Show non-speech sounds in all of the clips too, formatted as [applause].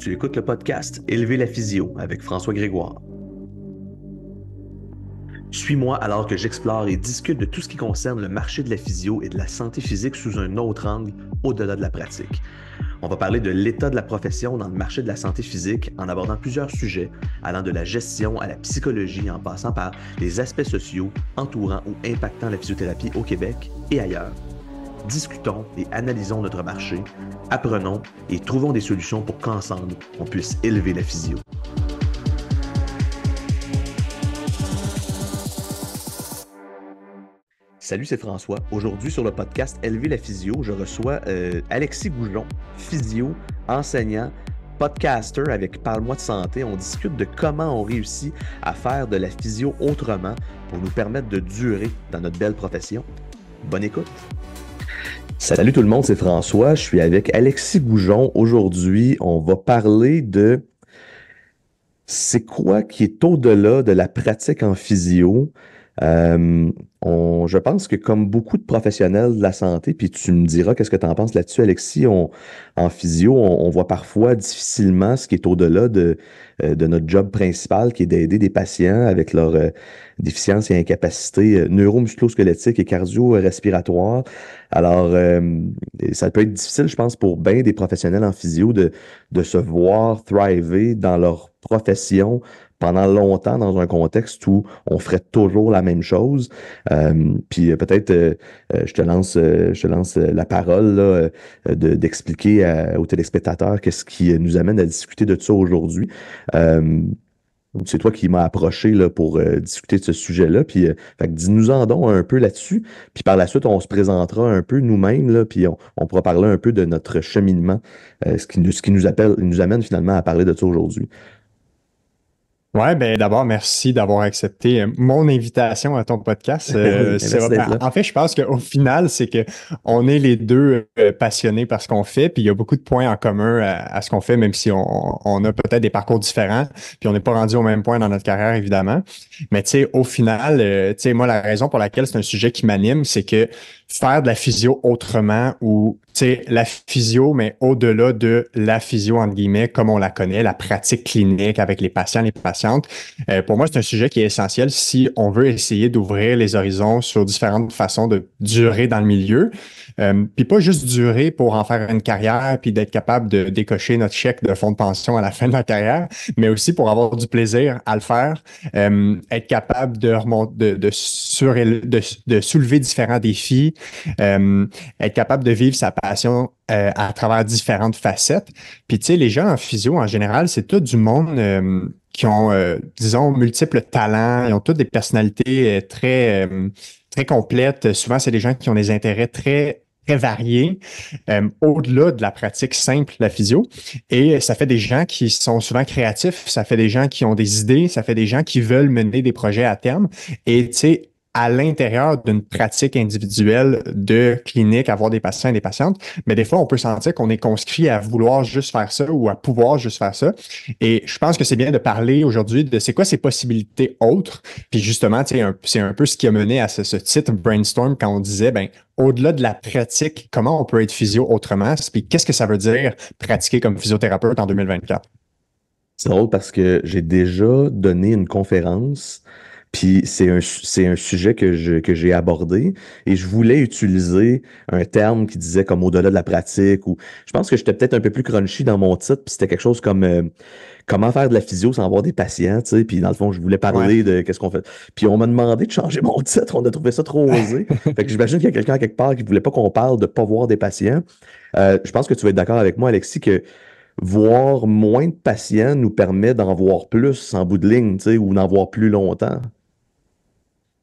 Tu écoutes le podcast Élever la physio avec François Grégoire. Suis-moi alors que j'explore et discute de tout ce qui concerne le marché de la physio et de la santé physique sous un autre angle au-delà de la pratique. On va parler de l'état de la profession dans le marché de la santé physique en abordant plusieurs sujets, allant de la gestion à la psychologie en passant par les aspects sociaux entourant ou impactant la physiothérapie au Québec et ailleurs discutons et analysons notre marché, apprenons et trouvons des solutions pour qu'ensemble, on puisse élever la physio. Salut, c'est François. Aujourd'hui, sur le podcast Élever la physio, je reçois euh, Alexis Goujon, physio, enseignant, podcaster avec Parle-moi de santé. On discute de comment on réussit à faire de la physio autrement pour nous permettre de durer dans notre belle profession. Bonne écoute. Salut tout le monde, c'est François. Je suis avec Alexis Goujon. Aujourd'hui, on va parler de c'est quoi qui est au-delà de la pratique en physio, euh, on, je pense que comme beaucoup de professionnels de la santé, puis tu me diras qu'est-ce que tu en penses là-dessus, Alexis, on, en physio, on, voit parfois difficilement ce qui est au-delà de, euh, de notre job principal, qui est d'aider des patients avec leurs euh, déficiences et incapacités neuromusculosquelettiques et cardio-respiratoires. Alors, ça peut être difficile, je pense, pour bien des professionnels en physio de, de se voir thriver dans leur profession pendant longtemps dans un contexte où on ferait toujours la même chose. Euh, puis euh, peut-être, euh, je te lance, je te lance la parole d'expliquer au aux téléspectateurs qu'est-ce qui nous amène à discuter de ça aujourd'hui. c'est toi qui m'as approché là, pour discuter de ce sujet-là. Puis, dis-nous en donc un peu là-dessus. Puis par la suite, on se présentera un peu nous-mêmes, là, puis on, pourra parler un peu de notre cheminement, ce, qui nous, ce qui nous, appelle, nous amène finalement à parler de ça aujourd'hui. Oui, ben d'abord, merci d'avoir accepté euh, mon invitation à ton podcast. [laughs] Euh, en fait, je pense qu'au final, c'est que on est les deux euh, passionnés par ce qu'on fait, puis il y a beaucoup de points en commun à, ce qu'on fait, même si on, a peut-être des parcours différents, puis on n'est pas rendu au même point dans notre carrière, évidemment. Mais tu sais, au final, tu sais, moi, la raison pour laquelle c'est un sujet qui m'anime, c'est que faire de la physio autrement ou sais la physio, mais au-delà de la physio, entre guillemets, comme on la connaît, la pratique clinique avec les patients, les patients euh, pour moi, c'est un sujet qui est essentiel si on veut essayer d'ouvrir les horizons sur différentes façons de durer dans le milieu. Euh, puis pas juste durer pour en faire une carrière, puis d'être capable de décocher notre chèque de fonds de pension à la fin de la carrière, mais aussi pour avoir du plaisir à le faire, euh, être capable de, remonter, de, de, soulever différents défis, être capable de vivre sa passion à travers différentes facettes. Puis tu sais, les gens en physio en général, c'est tout du monde qui ont, euh, disons, multiples talents, ils ont toutes des personnalités euh, très, euh, très complètes. Souvent, c'est des gens qui ont des intérêts très très variés, au-delà de la pratique simple, la physio. Et ça fait des gens qui sont souvent créatifs, ça fait des gens qui ont des idées, ça fait des gens qui veulent mener des projets à terme. Et tu sais, à l'intérieur d'une pratique individuelle de clinique, avoir des patients et des patientes, mais des fois, on peut sentir qu'on est conscrit à vouloir juste faire ça ou à pouvoir juste faire ça. Et je pense que c'est bien de parler aujourd'hui de c'est quoi ces possibilités autres. Puis justement, c'est un peu ce qui a mené à ce, ce titre brainstorm quand on disait, ben, au-delà de la pratique, comment on peut être physio autrement? Puis qu'est-ce que ça veut dire pratiquer comme physiothérapeute en 2024? C'est drôle parce que j'ai déjà donné une conférence puis c'est un, un sujet que, je, que j'ai abordé et je voulais utiliser un terme qui disait comme au-delà de la pratique ou je pense que j'étais peut-être un peu plus crunchy dans mon titre, puis c'était quelque chose comme euh, comment faire de la physio sans voir des patients, tu puis dans le fond, je voulais parler de qu'est-ce qu'on fait. Puis on m'a demandé de changer [laughs] mon titre, on a trouvé ça trop osé. [laughs] fait que j'imagine qu'il y a quelqu'un quelque part qui voulait pas qu'on parle de pas voir des patients. Euh, je pense que tu vas être d'accord avec moi, Alexis, que voir moins de patients nous permet d'en voir plus en bout de ligne, ou d'en voir plus longtemps.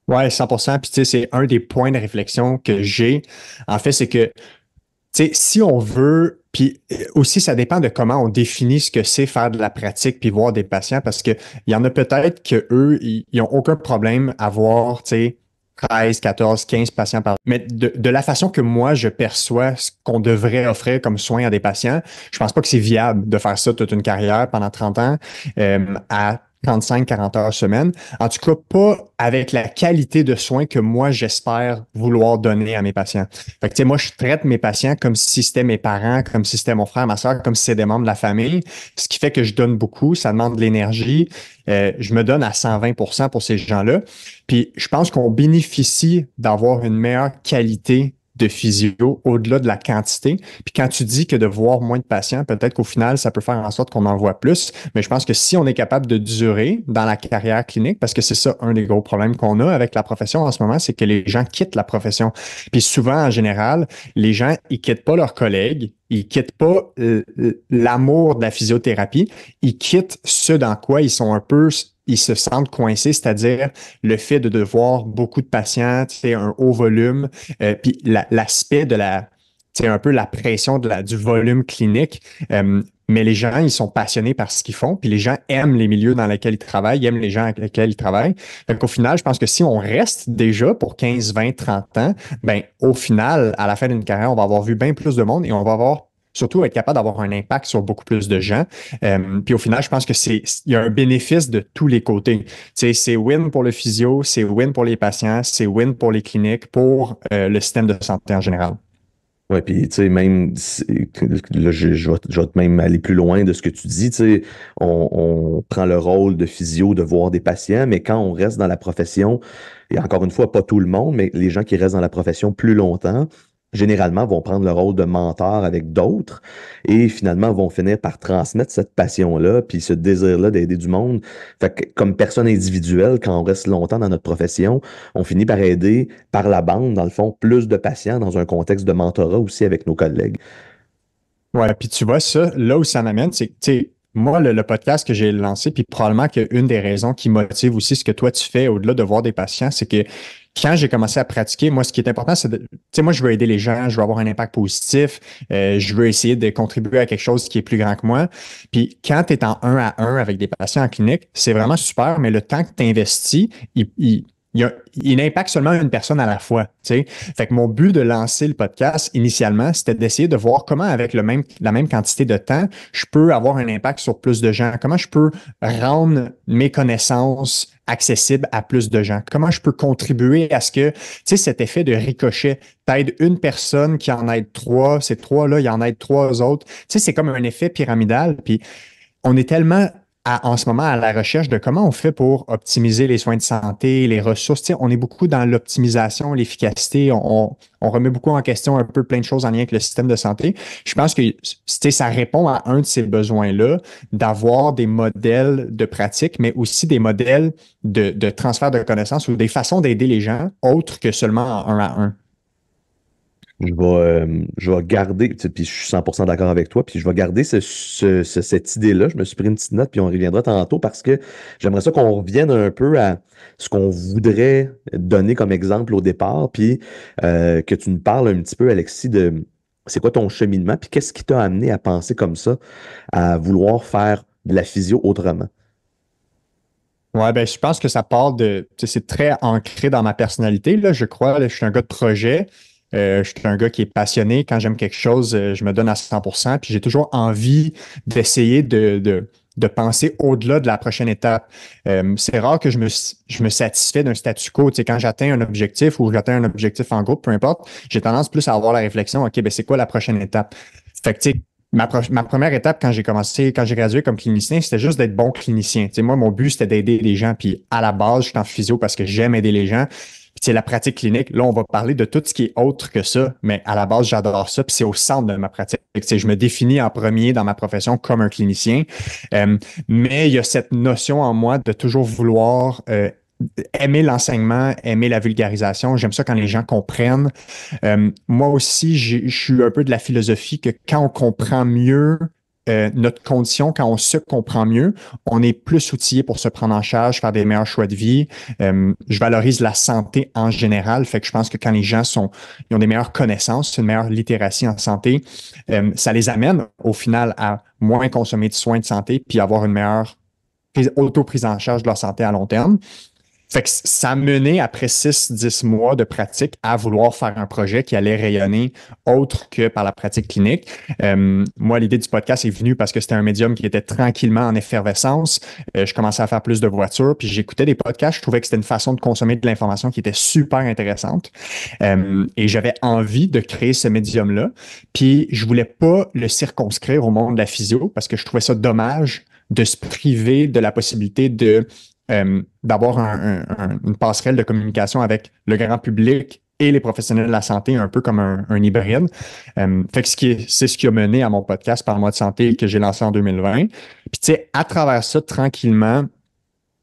Oui, 100 Puis, tu sais, c'est un des points de réflexion que j'ai. En fait, c'est que, tu sais, si on veut, puis euh, aussi, ça dépend de comment on définit ce que c'est faire de la pratique puis voir des patients parce qu'il y en a peut-être que eux, ils n'ont aucun problème à voir, tu sais, 13, 14, 15 patients par Mais de, la façon que moi, je perçois ce qu'on devrait offrir comme soins à des patients, je pense pas que c'est viable de faire ça toute une carrière pendant 30 ans euh, à 35-40 heures semaine. En tout cas, pas avec la qualité de soins que moi, j'espère vouloir donner à mes patients. Fait que, moi, je traite mes patients comme si c'était mes parents, comme si c'était mon frère, ma soeur, comme si c'était des membres de la famille, ce qui fait que je donne beaucoup, ça demande de l'énergie. Euh, je me donne à 120 pour ces gens-là. Puis, je pense qu'on bénéficie d'avoir une meilleure qualité de physio au-delà de la quantité. Puis quand tu dis que de voir moins de patients, peut-être qu'au final, ça peut faire en sorte qu'on en voit plus. Mais je pense que si on est capable de durer dans la carrière clinique, parce que c'est ça un des gros problèmes qu'on a avec la profession en ce moment, c'est que les gens quittent la profession. Puis souvent, en général, les gens, ils quittent pas leurs collègues, ils quittent pas euh, l'amour de la physiothérapie, ils quittent ce dans quoi ils sont un peu ils se sentent coincés, c'est-à-dire le fait de devoir beaucoup de patients, c'est un haut volume, euh, puis l'aspect de la, c'est un peu la pression de la, du volume clinique. Euh, mais les gens, ils sont passionnés par ce qu'ils font, puis les gens aiment les milieux dans lesquels ils travaillent, aiment les gens avec lesquels ils travaillent. Donc, au final, je pense que si on reste déjà pour 15, 20, 30 ans, ben, au final, à la fin d'une carrière, on va avoir vu bien plus de monde et on va avoir surtout être capable d'avoir un impact sur beaucoup plus de gens. Euh, puis au final, je pense que c'est y a un bénéfice de tous les côtés. C'est win pour le physio, c'est win pour les patients, c'est win pour les cliniques, pour euh, le système de santé en général. Oui, puis tu sais, même, je, vais, même aller plus loin de ce que tu dis, tu sais, on, prend le rôle de physio de voir des patients, mais quand on reste dans la profession, et encore une fois, pas tout le monde, mais les gens qui restent dans la profession plus longtemps, généralement vont prendre le rôle de mentor avec d'autres et finalement vont finir par transmettre cette passion-là, puis ce désir-là d'aider du monde. Fait que comme personne individuelle, quand on reste longtemps dans notre profession, on finit par aider par la bande, dans le fond, plus de patients dans un contexte de mentorat aussi avec nos collègues. Ouais, puis tu vois ça, là où ça amène, c'est que moi, le, podcast que j'ai lancé, puis probablement qu'une des raisons qui motive aussi ce que toi tu fais au-delà de voir des patients, c'est que quand j'ai commencé à pratiquer, moi, ce qui est important, c'est de, tu sais, moi, je veux aider les gens, je veux avoir un impact positif, euh, je veux essayer de contribuer à quelque chose qui est plus grand que moi. Puis quand tu es en un à un avec des patients en clinique, c'est vraiment super, mais le temps que tu investis, il il n'impacte seulement une personne à la fois. sais. Fait que mon but de lancer le podcast initialement, c'était d'essayer de voir comment, avec le même, la même quantité de temps, je peux avoir un impact sur plus de gens, comment je peux rendre mes connaissances accessibles à plus de gens, comment je peux contribuer à ce que, tu sais, cet effet de ricochet, t'aides une personne qui en aide trois, ces trois-là, il en aide trois autres. Tu sais, c'est comme un effet pyramidal, puis on est tellement en ce moment à la recherche de comment on fait pour optimiser les soins de santé, les ressources. on est beaucoup dans l'optimisation, l'efficacité. On, remet beaucoup en question un peu plein de choses en lien avec le système de santé. Je pense que ça répond à un de ces besoins-là d'avoir des modèles de pratique, mais aussi des modèles de, de transfert de connaissances ou des façons d'aider les gens autres que seulement en un à un je vais, euh, je vais garder, puis je suis 100% d'accord avec toi, puis je vais garder cette idée-là. Je me suis pris une petite note, puis on reviendra tantôt parce que j'aimerais ça qu'on revienne un peu à ce qu'on voudrait donner comme exemple au départ, puis euh, que tu nous parles un petit peu, Alexis, de c'est quoi ton cheminement, puis qu'est-ce qui t'a amené à penser comme ça, à vouloir faire de la physio autrement? Ouais, ben, je pense que ça part de. C'est très ancré dans ma personnalité. Là, je crois, là, je suis un gars de projet. Euh, je suis un gars qui est passionné. Quand j'aime quelque chose, euh, je me donne à 100%. Puis j'ai toujours envie d'essayer de, de, de, penser au-delà de la prochaine étape. Euh, c'est rare que je me, je me satisfais d'un statu quo. Tu quand j'atteins un objectif ou j'atteins un objectif en groupe, peu importe, j'ai tendance plus à avoir la réflexion, OK, ben c'est quoi la prochaine étape? Fait que, tu sais, Ma, ma, première étape quand j'ai commencé, quand j'ai gradué comme clinicien, c'était juste d'être bon clinicien. Tu moi, mon but, c'était d'aider les gens. Puis à la base, je suis en physio parce que j'aime aider les gens c'est la pratique clinique. Là, on va parler de tout ce qui est autre que ça, mais à la base, j'adore ça, puis c'est au centre de ma pratique. sais, je me définis en premier dans ma profession comme un clinicien, euh, mais il y a cette notion en moi de toujours vouloir euh, aimer l'enseignement, aimer la vulgarisation. J'aime ça quand les gens comprennent. Euh, moi aussi, je suis un peu de la philosophie que quand on comprend mieux, euh, notre condition, quand on se comprend mieux, on est plus outillé pour se prendre en charge, faire des meilleurs choix de vie. Euh, je valorise la santé en général, fait que je pense que quand les gens sont, ils ont des meilleures connaissances, une meilleure littératie en santé, euh, ça les amène au final à moins consommer de soins de santé, puis avoir une meilleure auto-prise en charge de leur santé à long terme. Fait que ça menait après 6-10 mois de pratique à vouloir faire un projet qui allait rayonner autre que par la pratique clinique. Euh, moi, l'idée du podcast est venue parce que c'était un médium qui était tranquillement en effervescence. Euh, je commençais à faire plus de voitures, puis j'écoutais des podcasts. Je trouvais que c'était une façon de consommer de l'information qui était super intéressante. Euh, et j'avais envie de créer ce médium-là. Puis je voulais pas le circonscrire au monde de la physio parce que je trouvais ça dommage de se priver de la possibilité de euh, d'avoir une passerelle de communication avec le grand public et les professionnels de la santé, un peu comme un, un hybride. Euh, fait que ce qui c'est ce qui a mené à mon podcast par mois de santé que j'ai lancé en 2020. Puis tu sais, à travers ça, tranquillement,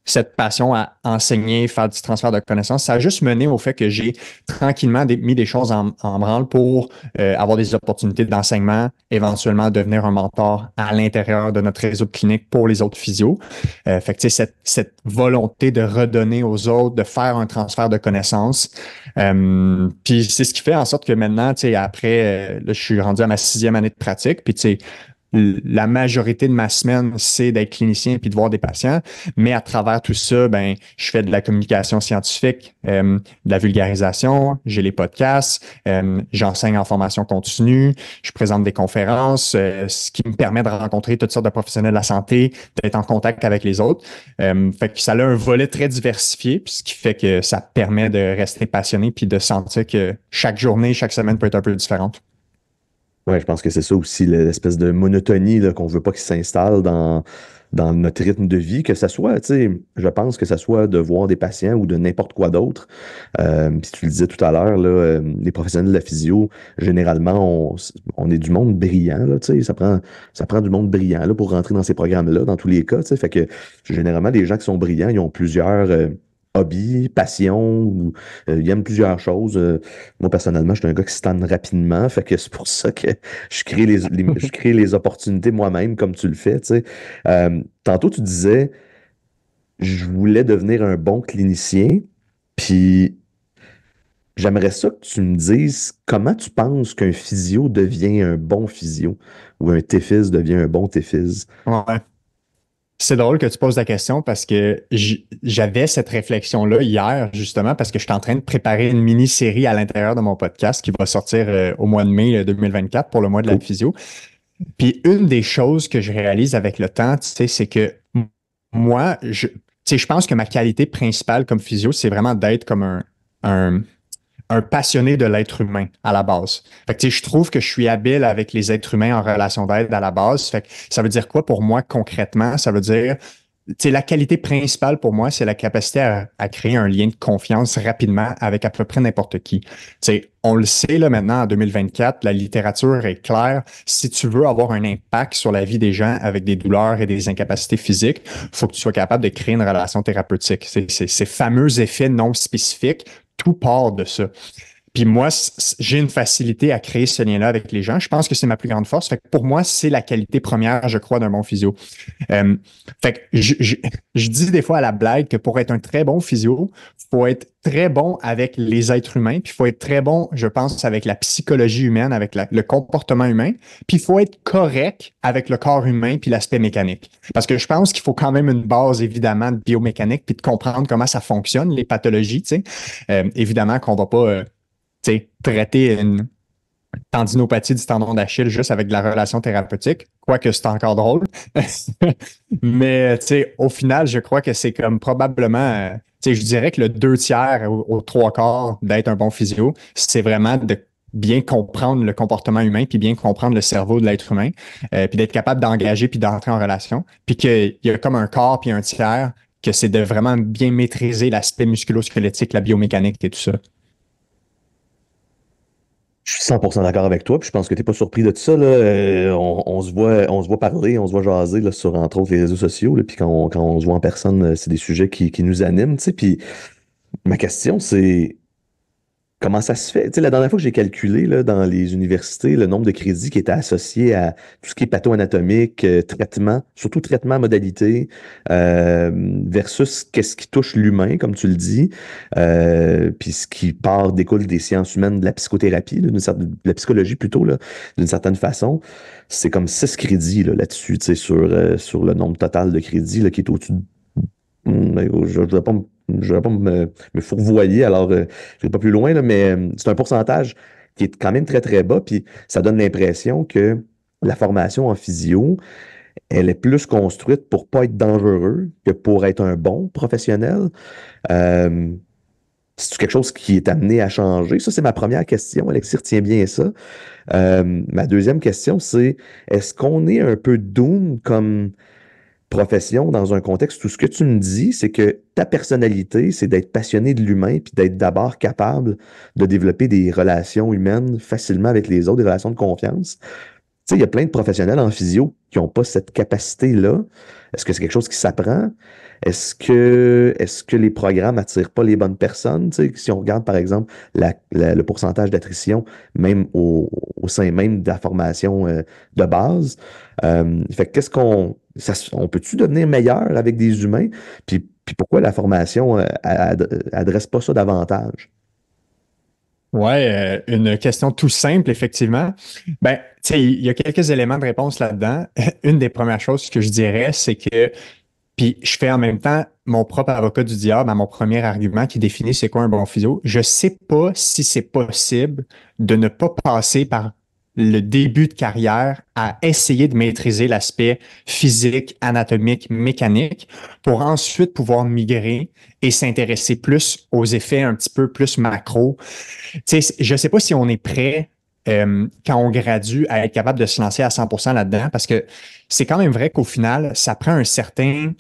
cette passion à enseigner, faire du transfert de connaissances, ça a juste mené au fait que j'ai tranquillement mis des choses en, branle pour euh, avoir des opportunités d'enseignement, éventuellement devenir un mentor à l'intérieur de notre réseau de clinique pour les autres physios. Euh, fait que, cette, cette volonté de redonner aux autres, de faire un transfert de connaissances. Euh, puis c'est ce qui fait en sorte que maintenant, tu après, là, je suis rendu à ma sixième année de pratique, puis la majorité de ma semaine, c'est d'être clinicien puis de voir des patients. Mais à travers tout ça, ben, je fais de la communication scientifique, euh, de la vulgarisation, j'ai les podcasts, euh, j'enseigne en formation continue, je présente des conférences, euh, ce qui me permet de rencontrer toutes sortes de professionnels de la santé, d'être en contact avec les autres. fait ça a un volet très diversifié, ce qui fait que ça permet de rester passionné puis de sentir que chaque journée, chaque semaine peut être un peu différente. Oui, je pense que c'est ça aussi, l'espèce de monotonie qu'on ne veut pas qu'il s'installe dans, dans notre rythme de vie, que ce soit, tu sais, je pense que ce soit de voir des patients ou de n'importe quoi d'autre. Euh, tu le disais tout à l'heure, là, euh, les professionnels de la physio, généralement, on, on est du monde brillant, là, tu sais, ça prend, ça prend du monde brillant là, pour rentrer dans ces programmes-là, dans tous les cas, tu sais, fait que généralement, des gens qui sont brillants, ils ont plusieurs... Euh, hobby, passion, ou, y euh, il aime plusieurs choses. Euh, moi, personnellement, je suis un gars qui se rapidement, fait que c'est pour ça que je crée les, je [laughs] crée les opportunités moi-même, comme tu le fais. Tu sais. Euh, tantôt, tu disais, je voulais devenir un bon clinicien, puis j'aimerais ça que tu me dises comment tu penses qu'un physio devient un bon physio, ou un téphis devient un bon téphis. Ouais. C'est drôle que tu poses la question parce que j'avais cette réflexion-là hier, justement, parce que je suis en train de préparer une mini-série à l'intérieur de mon podcast qui va sortir euh, au mois de mai 2024 euh, pour le mois de la oh. physio. Puis une des choses que je réalise avec le temps, tu sais, c'est que moi, je, je pense que ma qualité principale comme physio, c'est vraiment d'être comme un, un, un passionné de l'être humain à la base. Fait que, je trouve que je suis habile avec les êtres humains en relation d'aide à la base. Fait ça veut dire quoi pour moi concrètement? Ça veut dire la qualité principale pour moi, c'est la capacité à, créer un lien de confiance rapidement avec à peu près n'importe qui. sais, on le sait là maintenant en 2024, la littérature est claire. Si tu veux avoir un impact sur la vie des gens avec des douleurs et des incapacités physiques, faut que tu sois capable de créer une relation thérapeutique. C'est ces fameux effets non spécifiques tout part de ça. Puis moi, j'ai une facilité à créer ce lien-là avec les gens. Je pense que c'est ma plus grande force. Fait pour moi, c'est la qualité première, je crois, d'un bon physio. Euh, fait que je, je, dis des fois à la blague que pour être un très bon physio, faut être très bon avec les êtres humains, puis faut être très bon, je pense, avec la psychologie humaine, avec le comportement humain, puis faut être correct avec le corps humain puis l'aspect mécanique. Parce que je pense qu'il faut quand même une base, évidemment, de biomécanique, puis de comprendre comment ça fonctionne, les pathologies, tu sais. Euh, évidemment qu'on va pas... Euh, traiter une tendinopathie du tendon d'Achille juste avec de la relation thérapeutique, quoique c'est encore drôle. [laughs] Mais au final, je crois que c'est comme probablement, euh, je dirais que le deux tiers ou, trois quarts d'être un bon physio, c'est vraiment de bien comprendre le comportement humain, puis bien comprendre le cerveau de l'être humain, euh, puis d'être capable d'engager, puis d'entrer en relation, puis qu'il y a comme un corps, puis un tiers, que c'est de vraiment bien maîtriser l'aspect musculosquelettique la biomécanique et tout ça. 100% d'accord avec toi, puis je pense que tu n'es pas surpris de tout ça. Là. Euh, on, se voit, on se voit parler, on se voit jaser là, sur, entre autres, les réseaux sociaux. puis quand on, se voit en personne, euh, c'est des sujets qui, qui nous animent. Puis ma question, c'est Comment ça se fait? Tu la dernière fois que j'ai calculé là, dans les universités le nombre de crédits qui étaient associés à tout ce qui est patho-anatomique, euh, traitement, surtout traitement modalité, euh, versus qu'est-ce qui touche l'humain, comme tu le dis, euh, puis ce qui part, découle des sciences humaines, de la psychothérapie, de la psychologie plutôt, d'une certaine façon. C'est comme 6 crédits là-dessus, tu sais, sur, euh, sur le nombre total de crédits là, qui est au-dessus de hmm, ben, je ne voudrais pas me je ne vais pas me, fourvoyer, alors euh, je ne pas plus loin, mais euh, c'est un pourcentage qui est quand même très, très bas. Puis ça donne l'impression que la formation en physio, elle est plus construite pour ne pas être dangereux que pour être un bon professionnel. Euh, c'est quelque chose qui est amené à changer. Ça, c'est ma première question. Alexis retient bien ça. ma deuxième question, c'est est-ce qu'on est un peu doom comme profession, dans un contexte, où ce que tu me dis, c'est que ta personnalité, c'est d'être passionné de l'humain, puis d'être d'abord capable de développer des relations humaines facilement avec les autres, des relations de confiance. Tu sais, il y a plein de professionnels en physio qui n'ont pas cette capacité-là. Est-ce que c'est quelque chose qui s'apprend? Est-ce que, est-ce que les programmes attirent pas les bonnes personnes? Tu sais, si on regarde, par exemple, le pourcentage d'attrition, même au, sein même de la formation euh, de base, euh, fait qu'est-ce qu'on, on peut-tu devenir meilleur avec des humains? Puis, pourquoi la formation n'adresse euh, adresse pas ça davantage? Oui, euh, une question tout simple, effectivement. Ben, il y a quelques éléments de réponse là-dedans. [laughs] Une des premières choses que je dirais, c'est que, puis je fais en même temps mon propre avocat du diable à mon premier argument qui définit c'est quoi un bon physio. Je sais pas si c'est possible de ne pas passer par le début de carrière à essayer de maîtriser l'aspect physique, anatomique, mécanique, pour ensuite pouvoir migrer et s'intéresser plus aux effets un petit peu plus macro. je ne sais pas si on est prêt euh, quand on gradue à être capable de se lancer à 100% là-dedans, parce que c'est quand même vrai qu'au final, ça prend un certain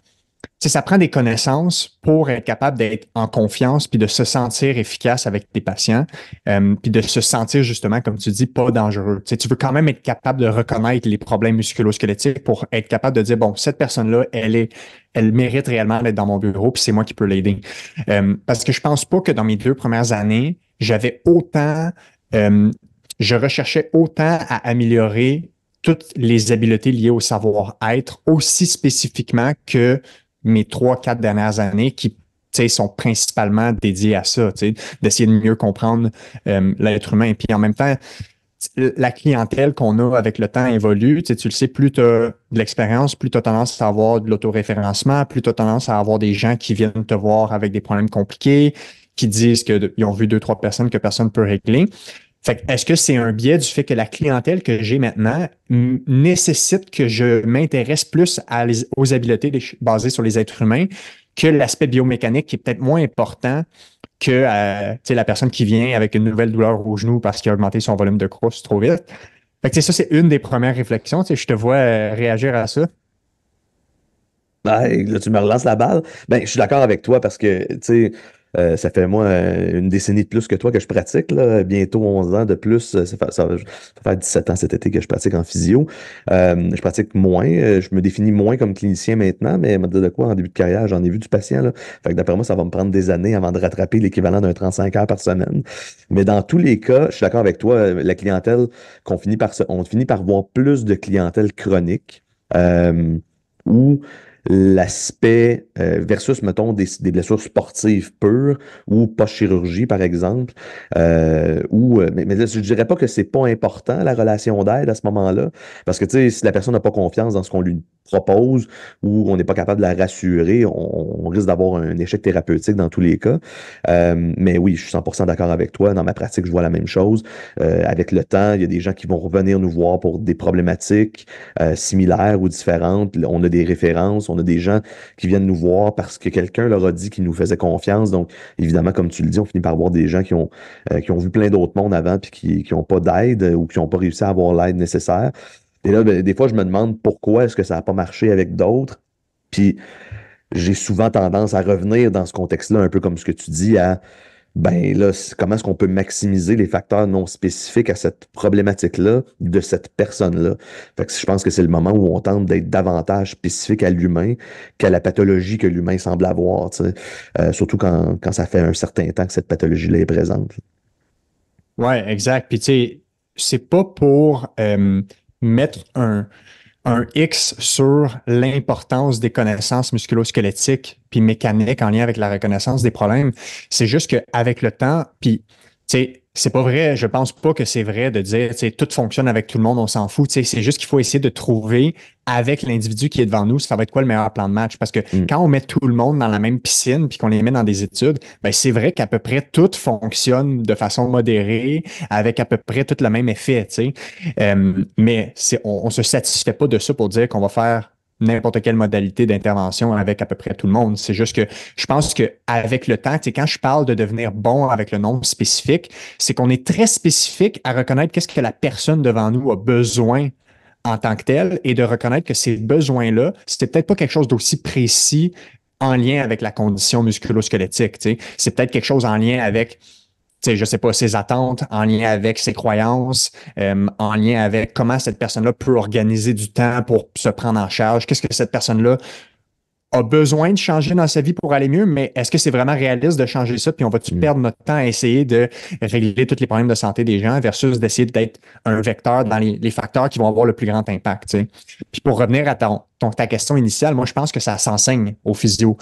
ça prend des connaissances pour être capable d'être en confiance, puis de se sentir efficace avec tes patients, euh, puis de se sentir justement, comme tu dis, pas dangereux. tu veux quand même être capable de reconnaître les problèmes musculo-squelettiques pour être capable de dire, bon, cette personne-là, elle est, elle mérite réellement d'être dans mon bureau, puis c'est moi qui peux l'aider. Euh, parce que je pense pas que dans mes deux premières années, j'avais autant, euh, je recherchais autant à améliorer toutes les habiletés liées au savoir-être aussi spécifiquement que mes trois, quatre dernières années qui sont principalement dédiées à ça, d'essayer de mieux comprendre euh, l'être humain. et Puis en même temps, la clientèle qu'on a avec le temps évolue. Tu, tu le sais, plus tu as de l'expérience, plus tu as tendance à avoir de l'autoréférencement, plus tu as tendance à avoir des gens qui viennent te voir avec des problèmes compliqués, qui disent qu'ils ont vu deux, trois personnes que personne ne peut régler. Fait est-ce que c'est un biais du fait que la clientèle que j'ai maintenant nécessite que je m'intéresse plus aux habiletés basées sur les êtres humains que l'aspect biomécanique qui est peut-être moins important que euh, la personne qui vient avec une nouvelle douleur au genou parce qu'il a augmenté son volume de crosse trop vite. Fait que ça, c'est une des premières réflexions. Je te vois euh, réagir à ça. Ben, là, tu me relances la balle. Ben, je suis d'accord avec toi parce que, tu sais, euh, ça fait, moi, une décennie de plus que toi que je pratique, bientôt 11 ans de plus. Ça, va faire 17 ans cet été que je pratique en physio. Euh, je pratique moins. Euh, je me définis moins comme clinicien maintenant, mais de quoi, en début de carrière, j'en ai vu du patient. Fait d'après moi, ça va me prendre des années avant de rattraper l'équivalent d'un 35 heures par semaine. Mais dans tous les cas, je suis d'accord avec toi, la clientèle qu'on finit par, on finit par voir plus de clientèle chronique. Euh, où l'aspect euh, versus, mettons, des, blessures sportives pures ou post-chirurgie, par exemple, euh, ou, euh, mais, je ne je dirais pas que c'est pas important, la relation d'aide à ce moment-là, parce que, tu sais, si la personne n'a pas confiance dans ce qu'on lui propose ou on n'est pas capable de la rassurer, on, risque d'avoir un échec thérapeutique dans tous les cas. mais oui, je suis 100% d'accord avec toi. Dans ma pratique, je vois la même chose. avec le temps, il y a des gens qui vont revenir nous voir pour des problématiques similaires ou différentes. On a des références, on a des gens qui viennent nous voir parce que quelqu'un leur a dit qu'ils nous faisait confiance. Donc, évidemment, comme tu le dis, on finit par voir des gens qui ont, euh, qui ont vu plein d'autres mondes avant puis qui n'ont pas d'aide ou qui n'ont pas réussi à avoir l'aide nécessaire. Et là, ben, des fois, je me demande pourquoi est-ce que ça n'a pas marché avec d'autres. Puis, j'ai souvent tendance à revenir dans ce contexte-là, un peu comme ce que tu dis, à ben là, comment est-ce qu'on peut maximiser les facteurs non spécifiques à cette problématique-là de cette personne-là? Fait que je pense que c'est le moment où on tente d'être davantage spécifique à l'humain qu'à la pathologie que l'humain semble avoir, euh, surtout quand, quand, ça fait un certain temps que cette pathologie-là est présente. Oui, exact. Puis tu sais, c'est pas pour euh, mettre un, un X sur l'importance des connaissances musculosquelettiques puis mécaniques en lien avec la reconnaissance des problèmes. C'est juste qu'avec le temps, puis, tu sais, c'est pas vrai, je pense pas que c'est vrai de dire tout fonctionne avec tout le monde, on s'en fout. C'est juste qu'il faut essayer de trouver avec l'individu qui est devant nous, ça va être quoi le meilleur plan de match. Parce que mm. quand on met tout le monde dans la même piscine puis qu'on les met dans des études, ben c'est vrai qu'à peu près tout fonctionne de façon modérée, avec à peu près tout le même effet. Euh, mais on, on se satisfait pas de ça pour dire qu'on va faire n'importe quelle modalité d'intervention avec à peu près tout le monde. C'est juste que je pense qu'avec le temps, quand je parle de devenir bon avec le nombre spécifique, c'est qu'on est très spécifique à reconnaître qu'est-ce que la personne devant nous a besoin en tant que telle et de reconnaître que ces besoins-là, c'était peut-être pas quelque chose d'aussi précis en lien avec la condition musculosquelettique. C'est peut-être quelque chose en lien avec je je sais pas, ses attentes en lien avec ses croyances, euh, en lien avec comment cette personne-là peut organiser du temps pour se prendre en charge, qu'est-ce que cette personne-là a besoin de changer dans sa vie pour aller mieux, mais est-ce que c'est vraiment réaliste de changer ça? Puis on va-tu mm. perdre notre temps à essayer de régler tous les problèmes de santé des gens versus d'essayer d'être un vecteur dans les, facteurs qui vont avoir le plus grand impact? Tu Puis pour revenir à ta question initiale, moi, je pense que ça s'enseigne au physio.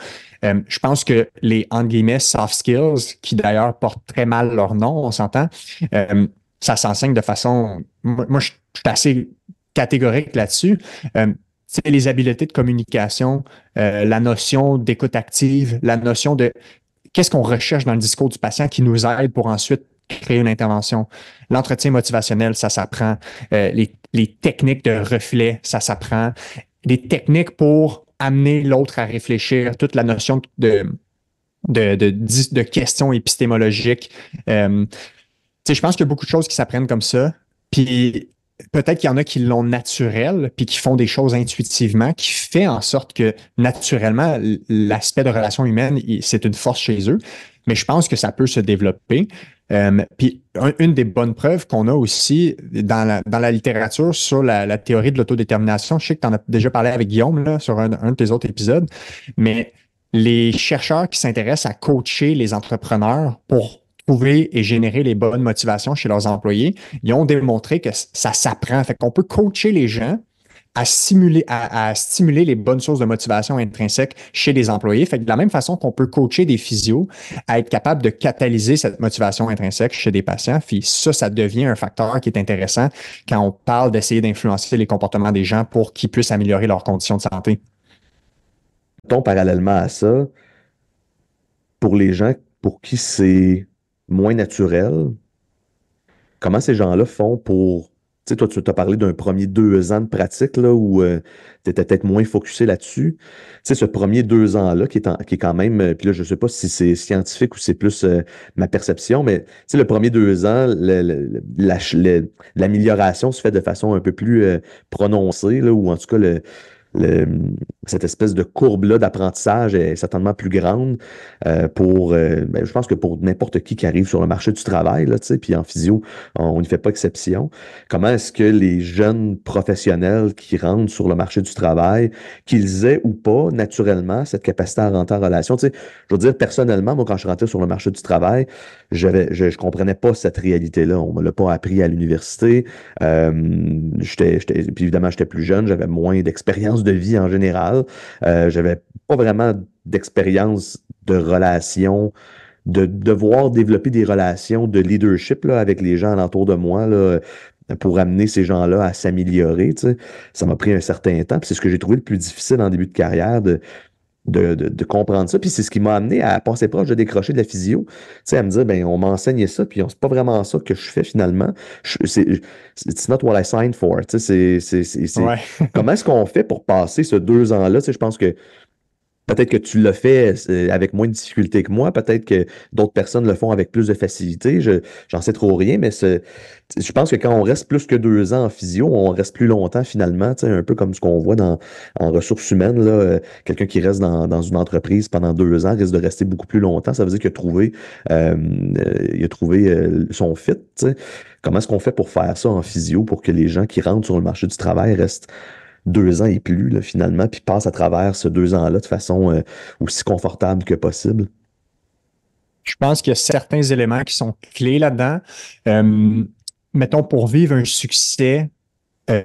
Euh, je pense que les, entre soft skills, qui d'ailleurs portent très mal leur nom, on s'entend, euh, ça s'enseigne de façon. Moi, je suis assez catégorique là-dessus. Euh, les habiletés de communication, euh, la notion d'écoute active, la notion de qu'est-ce qu'on recherche dans le discours du patient qui nous aide pour ensuite créer une intervention. L'entretien motivationnel, ça s'apprend. Euh, les, les, techniques de reflet, ça s'apprend. Les techniques pour amener l'autre à réfléchir, toute la notion de, de, de, de questions épistémologiques. Euh, je pense qu'il y a beaucoup de choses qui s'apprennent comme ça. Puis peut-être qu'il y en a qui l'ont naturel, puis qui font des choses intuitivement, qui fait en sorte que naturellement, l'aspect de relation humaine, c'est une force chez eux. Mais je pense que ça peut se développer. Euh, puis une des bonnes preuves qu'on a aussi dans la, dans la littérature sur la, théorie de l'autodétermination, je sais que tu en as déjà parlé avec Guillaume là, sur un, un de tes autres épisodes, mais les chercheurs qui s'intéressent à coacher les entrepreneurs pour trouver et générer les bonnes motivations chez leurs employés, ils ont démontré que ça s'apprend. Fait qu'on peut coacher les gens à, simuler, à, stimuler les bonnes sources de motivation intrinsèque chez les employés. Fait que de la même façon qu'on peut coacher des physios à être capable de catalyser cette motivation intrinsèque chez des patients, puis ça, ça devient un facteur qui est intéressant quand on parle d'essayer d'influencer les comportements des gens pour qu'ils puissent améliorer leurs conditions de santé. Donc, parallèlement à ça, pour les gens pour qui c'est moins naturel. Comment ces gens-là font pour. Tu sais, toi, tu as parlé d'un premier deux ans de pratique là, où euh, tu étais peut-être moins focusé là-dessus. Tu sais, ce premier deux ans-là qui, est qui est quand même. Euh, puis là, je ne sais pas si c'est scientifique ou c'est plus euh, ma perception, mais tu sais, le premier deux ans, l'amélioration se fait de façon un peu plus prononcée, là, ou en tout cas, le, le, cette espèce de courbe-là d'apprentissage est certainement plus grande euh, pour, euh, ben, je pense que pour n'importe qui qui arrive sur le marché du travail, là, puis en physio, on n'y fait pas exception. Comment est-ce que les jeunes professionnels qui rentrent sur le marché du travail, qu'ils aient ou pas naturellement cette capacité à rentrer en relation, je veux dire, personnellement, moi, quand je rentrais sur le marché du travail, j'avais, je ne comprenais pas cette réalité-là. On me l'a pas appris à l'université. Euh, j'étais, puis évidemment, j'étais plus jeune, j'avais moins d'expérience de vie en général. Euh, J'avais pas vraiment d'expérience de relation de devoir développer des relations de leadership là, avec les gens alentour de moi là, pour amener ces gens-là à s'améliorer. Ça m'a pris un certain temps. C'est ce que j'ai trouvé le plus difficile en début de carrière, de, de, comprendre ça. Puis c'est ce qui m'a amené à passer proche de décrocher de la physio. Tu sais, à me dire, ben, on m'enseigne ça, puis c'est pas vraiment ça que je fais finalement. it's not what I signed for. Tu sais, c'est, [laughs] comment est-ce qu'on fait pour passer ces deux ans-là? Tu sais, je pense que Peut-être que tu le fais euh, avec moins de difficulté que moi, peut-être que d'autres personnes le font avec plus de facilité, je j'en sais trop rien, mais je pense que quand on reste plus que deux ans en physio, on reste plus longtemps finalement, un peu comme ce qu'on voit dans, en ressources humaines, là, euh, quelqu'un qui reste dans, dans, une entreprise pendant deux ans risque de rester beaucoup plus longtemps, ça veut dire qu'il a trouvé, euh, il a trouvé son fit. Comment est-ce qu'on fait pour faire ça en physio, pour que les gens qui rentrent sur le marché du travail restent deux ans et plus, là, finalement, puis passe à travers ce deux ans-là de façon euh, aussi confortable que possible? Je pense qu'il y a certains éléments qui sont clés là-dedans. Euh, mettons, pour vivre un succès, euh,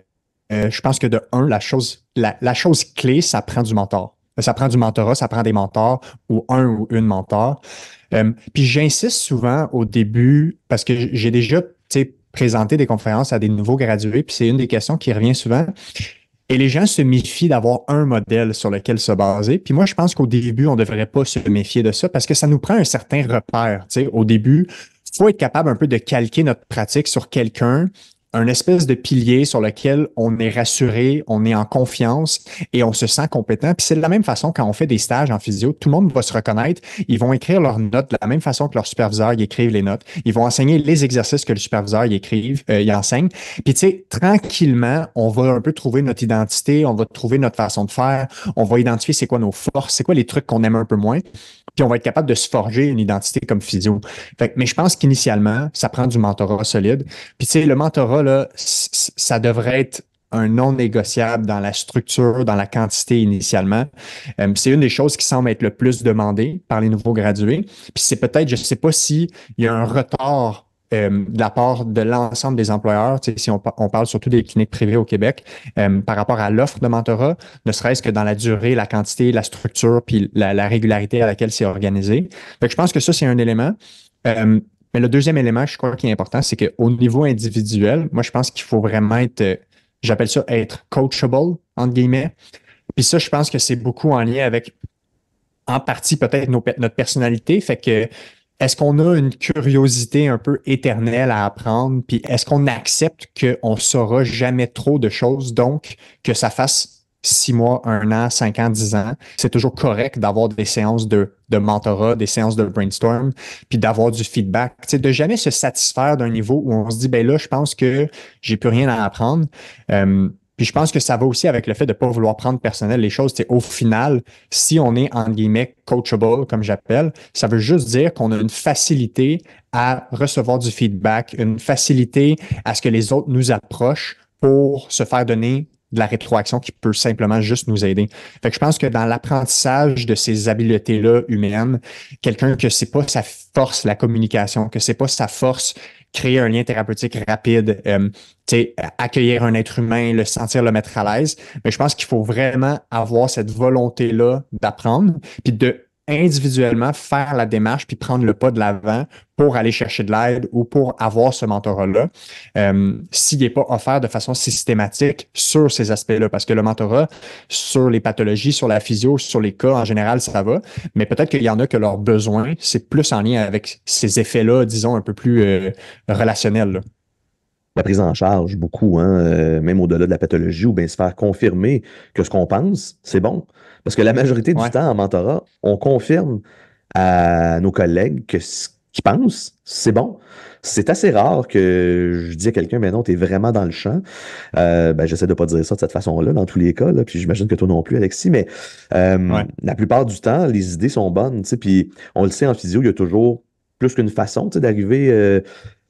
je pense que de un, la chose, la, chose clé, ça prend du mentor. Ça prend du mentorat, ça prend des mentors ou un ou une mentor. puis j'insiste souvent au début parce que j'ai déjà présenté des conférences à des nouveaux gradués, puis c'est une des questions qui revient souvent. Et les gens se méfient d'avoir un modèle sur lequel se baser. Puis moi, je pense qu'au début, on ne devrait pas se méfier de ça parce que ça nous prend un certain repère. au début, il faut être capable un peu de calquer notre pratique sur quelqu'un un espèce de pilier sur lequel on est rassuré, on est en confiance et on se sent compétent. Puis c'est de la même façon quand on fait des stages en physio, tout le monde va se reconnaître. Ils vont écrire leurs notes de la même façon que leur superviseur y écrive les notes. Ils vont enseigner les exercices que le superviseur y écrive, il euh, enseigne. Puis tu sais, tranquillement, on va un peu trouver notre identité, on va trouver notre façon de faire, on va identifier c'est quoi nos forces, c'est quoi les trucs qu'on aime un peu moins. Puis on va être capable de se forger une identité comme physio. mais je pense qu'initialement, ça prend du mentorat solide. Puis tu sais, le mentorat, ça devrait être un non négociable dans la structure, dans la quantité initialement. Euh, c'est une des choses qui semble être le plus demandée par les nouveaux gradués. Puis c'est peut-être, je ne sais pas s'il il y a un retard euh, de la part de l'ensemble des employeurs, si on, parle surtout des cliniques privées au Québec, euh, par rapport à l'offre de mentorat, ne serait-ce que dans la durée, la quantité, la structure, puis la, régularité à laquelle c'est organisé. Fait je pense que ça, c'est un élément le deuxième élément, je crois qui est important, c'est qu'au niveau individuel, moi, je pense qu'il faut vraiment être, euh, j'appelle ça être coachable, entre guillemets. Puis ça, je pense que c'est beaucoup en lien avec, en partie peut-être notre personnalité. Fait que, est-ce qu'on a une curiosité un peu éternelle à apprendre? Puis est-ce qu'on accepte qu'on ne saura jamais trop de choses, donc que ça fasse six mois, un an, cinq ans, dix ans, c'est toujours correct d'avoir des séances de, de mentorat, des séances de brainstorm, puis d'avoir du feedback. C'est de jamais se satisfaire d'un niveau où on se dit, ben là, je pense que j'ai plus rien à apprendre. Euh, puis je pense que ça va aussi avec le fait de pas vouloir prendre personnel les choses. Au final, si on est en guillemets coachable, comme j'appelle, ça veut juste dire qu'on a une facilité à recevoir du feedback, une facilité à ce que les autres nous approchent pour se faire donner de la rétroaction qui peut simplement juste nous aider. Fait que je pense que dans l'apprentissage de ces habiletés-là humaines, quelqu'un que c'est pas sa force la communication, que c'est pas sa force créer un lien thérapeutique rapide, euh, accueillir un être humain, le sentir, le mettre à l'aise. Mais je pense qu'il faut vraiment avoir cette volonté-là d'apprendre, puis de individuellement faire la démarche puis prendre le pas de l'avant pour aller chercher de l'aide ou pour avoir ce mentorat-là, euh, s'il n'est pas offert de façon systématique sur ces aspects-là. Parce que le mentorat, sur les pathologies, sur la physio, sur les cas en général, ça va. Mais peut-être qu'il y en a que leurs besoins, c'est plus en lien avec ces effets-là, disons, un peu plus relationnel euh, relationnels. la prise en charge beaucoup, hein, euh, même au-delà de la pathologie, ou bien se faire confirmer que ce qu'on pense, c'est bon. Parce que la majorité du temps en mentorat, on confirme à nos collègues que ce qu'ils pensent, c'est bon. C'est assez rare que je dis à quelqu'un, mais non, tu es vraiment dans le champ. Euh, ben, j'essaie de pas dire ça de cette façon-là, dans tous les cas. puis j'imagine que toi non plus, Alexis, mais euh, la plupart du temps, les idées sont bonnes. Puis on le sait en physio, il y a toujours plus qu'une façon d'arriver euh,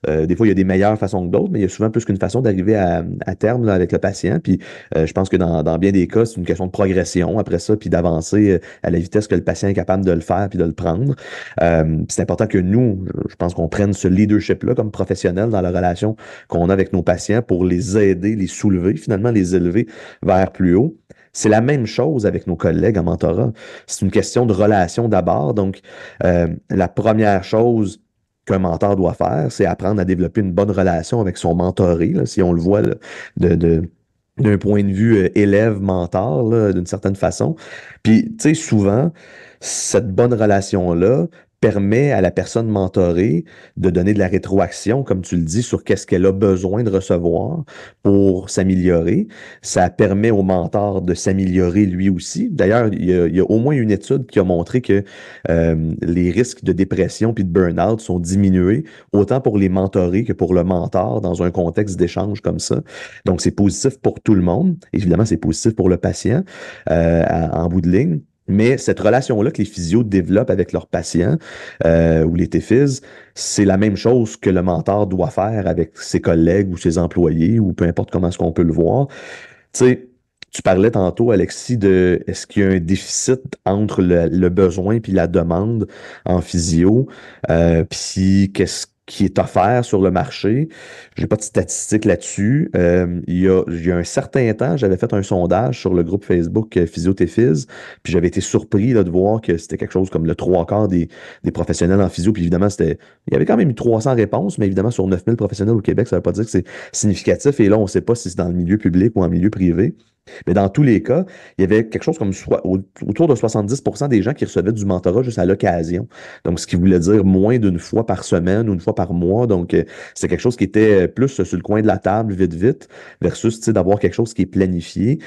euh, des fois, il y a des meilleures façons que d'autres, mais il y a souvent plus qu'une façon d'arriver à, terme avec le patient. Puis euh, je pense que dans, bien des cas, c'est une question de progression après ça, puis d'avancer euh, à la vitesse que le patient est capable de le faire puis de le prendre. c'est important que nous, je pense qu'on prenne ce leadership-là comme professionnel dans la relation qu'on a avec nos patients pour les aider, les soulever, finalement les élever vers plus haut. C'est la même chose avec nos collègues en mentorat. C'est une question de relation d'abord. Donc, la première chose qu'un mentor doit faire, c'est apprendre à développer une bonne relation avec son mentoré, si on le voit de, de d'un point de vue euh, élève-mentor, d'une certaine façon. Puis, tu sais, souvent, cette bonne relation-là permet à la personne mentorée de donner de la rétroaction, comme tu le dis, sur qu'est-ce qu'elle a besoin de recevoir pour s'améliorer. Ça permet au mentor de s'améliorer lui aussi. D'ailleurs, il, y a au moins une étude qui a montré que euh, les risques de dépression puis de burn-out sont diminués, autant pour les mentorés que pour le mentor dans un contexte d'échange comme ça. Donc, c'est positif pour tout le monde. Évidemment, c'est positif pour le patient euh, en bout de ligne. Mais cette relation-là que les physios développent avec leurs patients euh, ou les TFIS, c'est la même chose que le mentor doit faire avec ses collègues ou ses employés ou peu importe comment est-ce qu'on peut le voir. Tu sais, tu parlais tantôt, Alexis, de est-ce qu'il y a un déficit entre le, besoin puis la demande en physio, euh, puis qu'est-ce qui est offert sur le marché. J'ai pas de statistiques là-dessus. Euh, il, y a, un certain temps, j'avais fait un sondage sur le groupe Facebook Téphys, euh, puis j'avais été surpris de voir que c'était quelque chose comme le trois quarts des, professionnels en physio. Puis évidemment, c'était, il y avait quand même eu 300 réponses, mais évidemment, sur 9000 professionnels au Québec, ça ne veut pas dire que c'est significatif. Et là, on ne sait pas si c'est dans le milieu public ou en milieu privé. Mais dans tous les cas, il y avait quelque chose comme autour de 70 des gens qui recevaient du mentorat juste à l'occasion. Donc, ce qui voulait dire moins d'une fois par semaine ou une fois par mois. Donc, euh, c'est quelque chose qui était euh, plus sur le coin de la table, vite, vite, versus d'avoir quelque chose qui est planifié.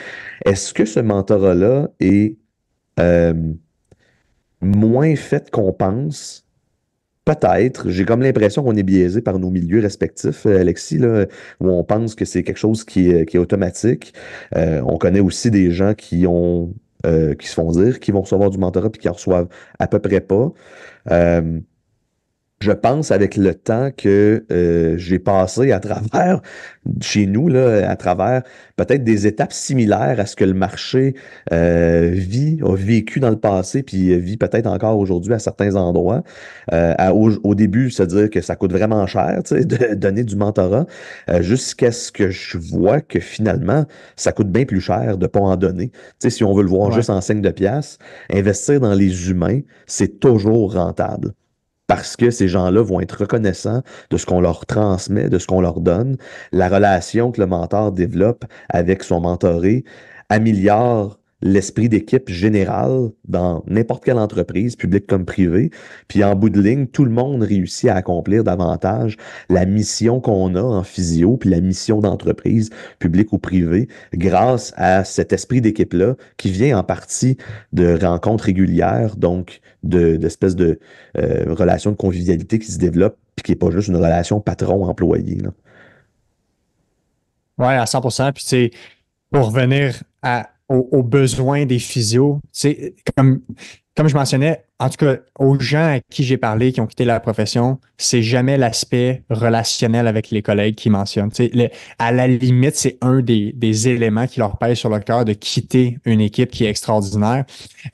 Est-ce que ce mentorat-là est euh, moins fait qu'on pense? Peut-être. J'ai comme l'impression qu'on est biaisé par nos milieux respectifs, euh, Alexis, où on pense que c'est quelque chose qui euh, est, automatique. Euh, on connaît aussi des gens qui ont qui se font dire, qu'ils vont recevoir du mentorat et qui en reçoivent à peu près pas je pense avec le temps que euh, j'ai passé à travers chez nous là, à travers peut-être des étapes similaires à ce que le marché euh, vit, a vécu dans le passé, puis vit peut-être encore aujourd'hui à certains endroits. Euh, au, début, c'est-à-dire que ça coûte vraiment cher de [laughs] donner du mentorat, jusqu'à ce que je vois que finalement, ça coûte bien plus cher de ne pas en donner. si on veut le voir juste en signe de pièces, investir dans les humains, c'est toujours rentable parce que ces gens-là vont être reconnaissants de ce qu'on leur transmet, de ce qu'on leur donne. La relation que le mentor développe avec son mentoré améliore l'esprit d'équipe général dans n'importe quelle entreprise, publique comme privée. Puis en bout de ligne, tout le monde réussit à accomplir davantage la mission qu'on a en physio, puis la mission d'entreprise, publique ou privée, grâce à cet esprit d'équipe-là qui vient en partie de rencontres régulières, donc d'espèces de, euh, relations de convivialité qui se développent, puis qui n'est pas juste une relation patron-employé. Oui, à 100 Puis c'est pour revenir à aux, besoins des physios. C'est comme, comme je mentionnais, en tout cas, aux gens à qui j'ai parlé, qui ont quitté la profession, c'est jamais l'aspect relationnel avec les collègues qui mentionnent. à la limite, c'est un des, éléments qui leur pèse sur le cœur de quitter une équipe qui est extraordinaire.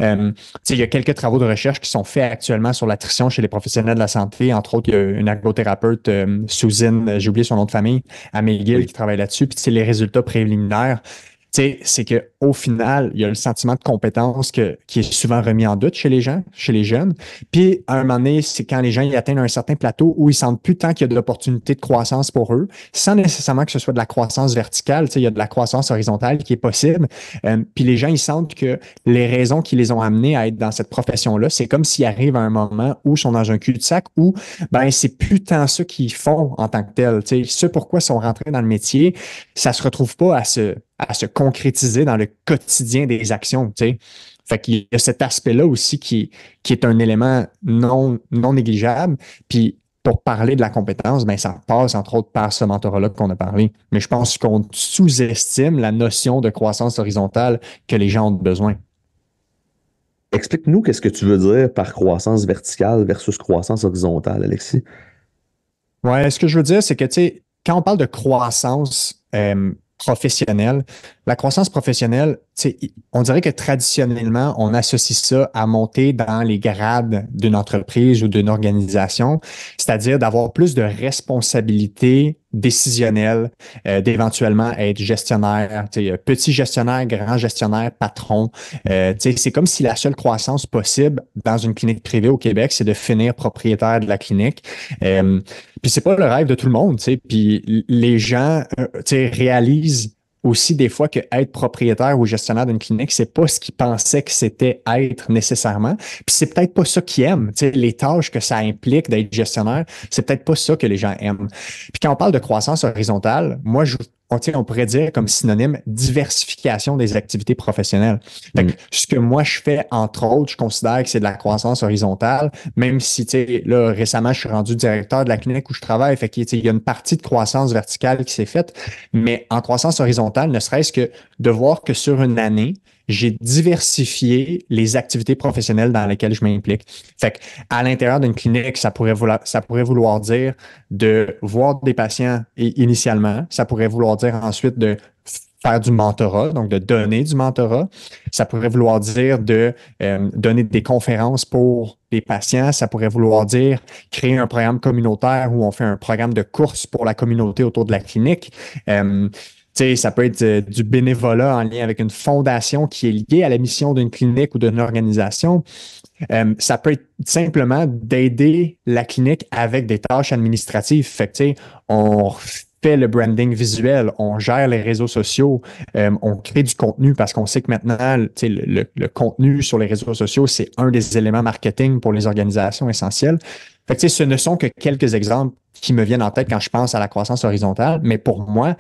Euh, il y a quelques travaux de recherche qui sont faits actuellement sur l'attrition chez les professionnels de la santé. Entre autres, il y a une ergothérapeute, euh, euh j'ai oublié son nom de famille, à qui travaille là-dessus. Puis c'est les résultats préliminaires c'est qu'au final, il y a le sentiment de compétence que, qui est souvent remis en doute chez les gens, chez les jeunes. Puis, à un moment donné, c'est quand les gens ils atteignent un certain plateau où ils sentent plus tant qu'il y a de l'opportunité de croissance pour eux, sans nécessairement que ce soit de la croissance verticale, il y a de la croissance horizontale qui est possible. Euh, puis les gens, ils sentent que les raisons qui les ont amenés à être dans cette profession-là, c'est comme s'ils arrivent à un moment où ils sont dans un cul-de-sac où, ben, c'est plus tant ce qu'ils font en tant que tel. sais, ce pourquoi sont rentrés dans le métier, ça se retrouve pas à se à se concrétiser dans le quotidien des actions. sais. Fait qu'il y a cet aspect-là aussi qui, qui est un élément non, non négligeable. Puis pour parler de la compétence, ben, ça passe entre autres par ce mentorat-là qu'on a parlé. Mais je pense qu'on sous-estime la notion de croissance horizontale que les gens ont besoin. Explique-nous qu'est-ce que tu veux dire par croissance verticale versus croissance horizontale, Alexis. Ouais, ce que je veux dire, c'est que, tu sais, quand on parle de croissance, euh, professionnelle. La croissance professionnelle, on dirait que traditionnellement, on associe ça à monter dans les grades d'une entreprise ou d'une organisation, c'est-à-dire d'avoir plus de responsabilités décisionnel, euh, d'éventuellement être gestionnaire, euh, petit gestionnaire, grand gestionnaire, patron. Euh, c'est comme si la seule croissance possible dans une clinique privée au Québec, c'est de finir propriétaire de la clinique. Euh, puis c'est pas le rêve de tout le monde, puis les gens euh, réalisent aussi des fois que être propriétaire ou gestionnaire d'une clinique, c'est pas ce qu'ils pensaient que c'était être nécessairement. Puis c'est peut-être pas ça qu'ils aiment. T'sais, les tâches que ça implique d'être gestionnaire, c'est peut-être pas ça que les gens aiment. Puis quand on parle de croissance horizontale, moi, je on, pourrait dire comme synonyme diversification des activités professionnelles. Fait que mm. ce que moi, je fais, entre autres, je considère que c'est de la croissance horizontale, même si, tu là, récemment, je suis rendu directeur de la clinique où je travaille. Fait qu'il y a une partie de croissance verticale qui s'est faite, mais en croissance horizontale, ne serait-ce que de voir que sur une année, j'ai diversifié les activités professionnelles dans lesquelles je m'implique. Fait que à l'intérieur d'une clinique, ça pourrait, vouloir, ça pourrait vouloir dire de voir des patients et initialement, ça pourrait vouloir dire ensuite de faire du mentorat, donc de donner du mentorat. Ça pourrait vouloir dire de euh, donner des conférences pour les patients. Ça pourrait vouloir dire créer un programme communautaire où on fait un programme de course pour la communauté autour de la clinique. Euh, sais, ça peut être euh, du bénévolat en lien avec une fondation qui est liée à la mission d'une clinique ou d'une organisation. Euh, ça peut être simplement d'aider la clinique avec des tâches administratives. Fait que, on fait le branding visuel, on gère les réseaux sociaux, euh, on crée du contenu parce qu'on sait que maintenant, le, le, le, contenu sur les réseaux sociaux, c'est un des éléments marketing pour les organisations essentielles. Fait que, ce ne sont que quelques exemples qui me viennent en tête quand je pense à la croissance horizontale, mais pour moi,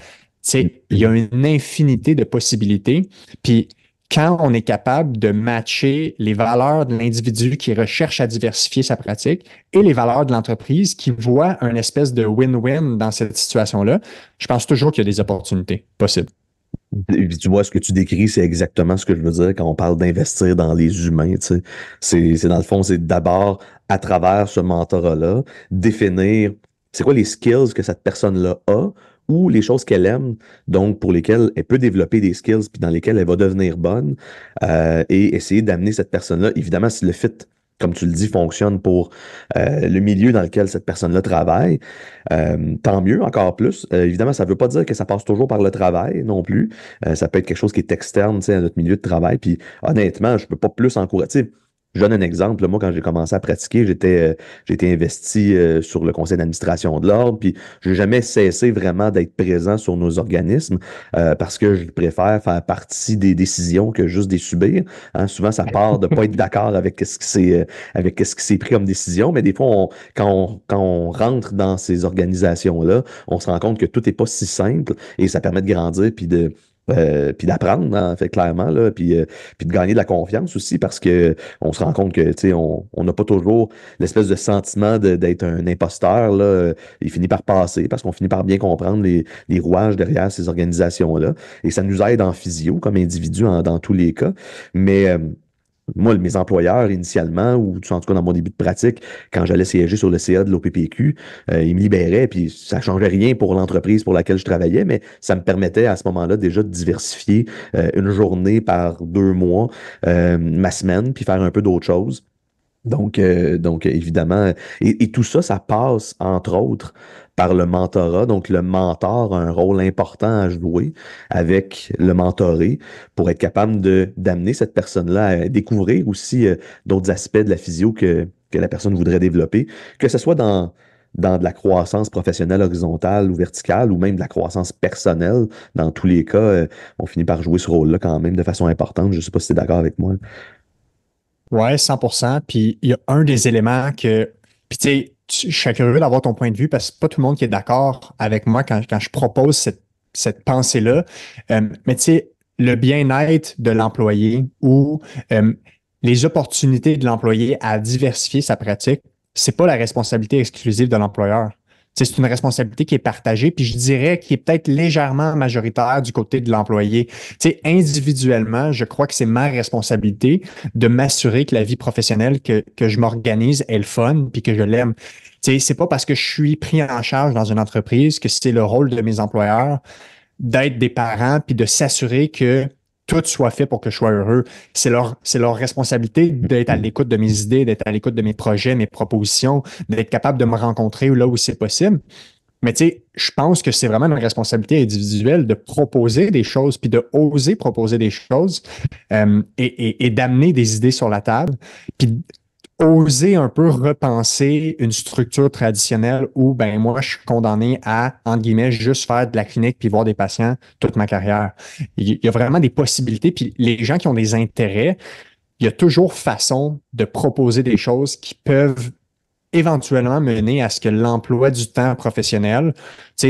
il y a une infinité de possibilités. Puis quand on est capable de matcher les valeurs de l'individu qui recherche à diversifier sa pratique et les valeurs de l'entreprise qui voit un espèce de win-win dans cette situation-là, je pense toujours qu'il y a des opportunités possibles. Tu vois, ce que tu décris, c'est exactement ce que je veux dire quand on parle d'investir dans les humains. C'est dans le fond, c'est d'abord, à travers ce mentorat-là, définir c'est quoi les skills que cette personne-là a ou les choses qu'elle aime, donc pour lesquelles elle peut développer des skills, puis dans lesquelles elle va devenir bonne, euh, et essayer d'amener cette personne-là, évidemment, si le fit, comme tu le dis, fonctionne pour euh, le milieu dans lequel cette personne-là travaille, euh, tant mieux, encore plus. évidemment, ça ne veut pas dire que ça passe toujours par le travail non plus. ça peut être quelque chose qui est externe à notre milieu de travail. Puis honnêtement, je ne peux pas plus encourager je donne un exemple. Moi, quand j'ai commencé à pratiquer, j'étais euh, j'étais investi euh, sur le conseil d'administration de l'ordre, puis j'ai jamais cessé vraiment d'être présent sur nos organismes euh, parce que je préfère faire partie des décisions que juste des subir. Hein. souvent, ça part de pas être d'accord avec ce qui s'est avec ce qui pris comme décision, mais des fois, quand, on, quand on rentre dans ces organisations là, on se rend compte que tout n'est pas si simple et ça permet de grandir puis de euh, puis d'apprendre, en hein, fait clairement, là, puis, euh, puis de gagner de la confiance aussi, parce que on se rend compte que tu sais, on n'a pas toujours l'espèce de sentiment d'être un imposteur. Là, euh, il finit par passer parce qu'on finit par bien comprendre les, les rouages derrière ces organisations-là. Et ça nous aide en physio comme individu dans tous les cas. Mais moi, mes employeurs, initialement, ou en tout cas dans mon début de pratique, quand j'allais siéger sur le CA de l'OPPQ, euh, ils me libéraient, puis ça changeait rien pour l'entreprise pour laquelle je travaillais, mais ça me permettait à ce moment-là déjà de diversifier euh, une journée par deux mois, euh, ma semaine, puis faire un peu d'autres choses. Donc, euh, donc évidemment, et, tout ça, ça passe, entre autres, par le mentorat. Donc, le mentor a un rôle important à jouer avec le mentoré pour être capable de, d'amener cette personne-là à découvrir aussi euh, d'autres aspects de la physio que, que la personne voudrait développer, que ce soit dans, dans de la croissance professionnelle horizontale ou verticale ou même de la croissance personnelle. Dans tous les cas, euh, on finit par jouer ce rôle-là quand même de façon importante. Je ne sais pas si tu es d'accord avec moi. Ouais, 100 Puis il y a un des éléments que. Puis tu sais, je suis curieux d'avoir ton point de vue parce que pas tout le monde qui est d'accord avec moi quand, je propose cette, cette pensée-là. Euh, mais tu sais, le bien-être de l'employé ou euh, les opportunités de l'employé à diversifier sa pratique, c'est pas la responsabilité exclusive de l'employeur c'est une responsabilité qui est partagée, puis je dirais qui est peut-être légèrement majoritaire du côté de l'employé. Tu individuellement, je crois que c'est ma responsabilité de m'assurer que la vie professionnelle que, que je m'organise est le fun, puis que je l'aime. Tu c'est pas parce que je suis pris en charge dans une entreprise que c'est le rôle de mes employeurs d'être des parents, puis de s'assurer que tout soit fait pour que je sois heureux. C'est leur, c'est leur responsabilité d'être à l'écoute de mes idées, d'être à l'écoute de mes projets, mes propositions, d'être capable de me rencontrer là où c'est possible. Mais tu sais, je pense que c'est vraiment une responsabilité individuelle de proposer des choses, puis de oser proposer des choses euh, et, et, et d'amener des idées sur la table. Puis oser un peu repenser une structure traditionnelle où, ben, moi, je suis condamné à, entre guillemets, juste faire de la clinique puis voir des patients toute ma carrière. Il y a vraiment des possibilités. Puis les gens qui ont des intérêts, il y a toujours façon de proposer des choses qui peuvent éventuellement mener à ce que l'emploi du temps professionnel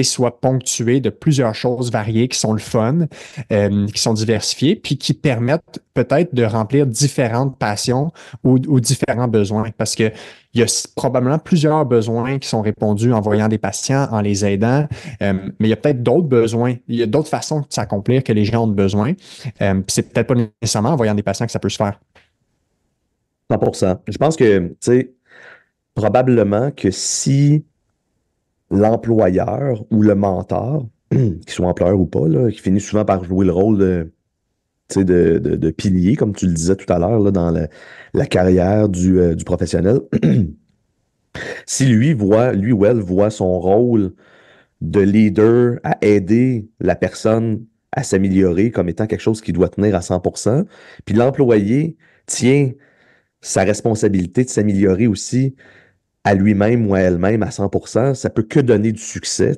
soit ponctué de plusieurs choses variées qui sont le fun, euh, qui sont diversifiées, puis qui permettent peut-être de remplir différentes passions ou, différents besoins. Parce que il y a probablement plusieurs besoins qui sont répondus en voyant des patients, en les aidant, euh, mais il y a peut-être d'autres besoins, il y a d'autres façons de s'accomplir que les gens ont de besoin. Euh, c'est peut-être pas nécessairement en voyant des patients que ça peut se faire. 100 Je pense que, tu sais, probablement que si l'employeur ou le mentor, [clears throat] qu'il soit employeur ou pas, qui finit souvent par jouer le rôle de, pilier, comme tu le disais tout à l'heure, dans la, carrière du, euh, professionnel, [clears throat] si lui voit, lui ou elle voit son rôle de leader à aider la personne à s'améliorer comme étant quelque chose qui doit tenir à 100%, puis l'employé tient sa responsabilité de s'améliorer aussi à lui-même ou à elle-même à 100%, ça peut que donner du succès.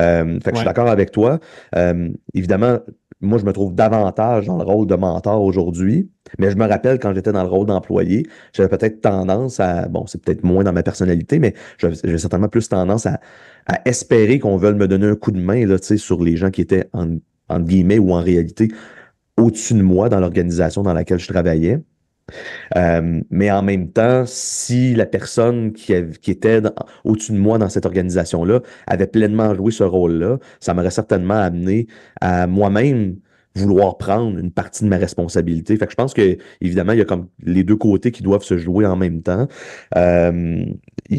Euh, fait je suis d'accord avec toi. Euh, évidemment, moi, je me trouve davantage dans le rôle de mentor aujourd'hui, mais je me rappelle quand j'étais dans le rôle d'employé, j'avais peut-être tendance à, bon, c'est peut-être moins dans ma personnalité, mais j'avais certainement plus tendance à, espérer qu'on veuille me donner un coup de main là, tu sais, sur les gens qui étaient en, en guillemets ou en réalité au-dessus de moi dans l'organisation dans laquelle je travaillais. Euh, mais en même temps, si la personne qui, était au-dessus de moi dans cette organisation-là avait pleinement joué ce rôle-là, ça m'aurait certainement amené à moi-même vouloir prendre une partie de ma responsabilité. Fait que je pense que, évidemment, il y a comme les deux côtés qui doivent se jouer en même temps. Euh,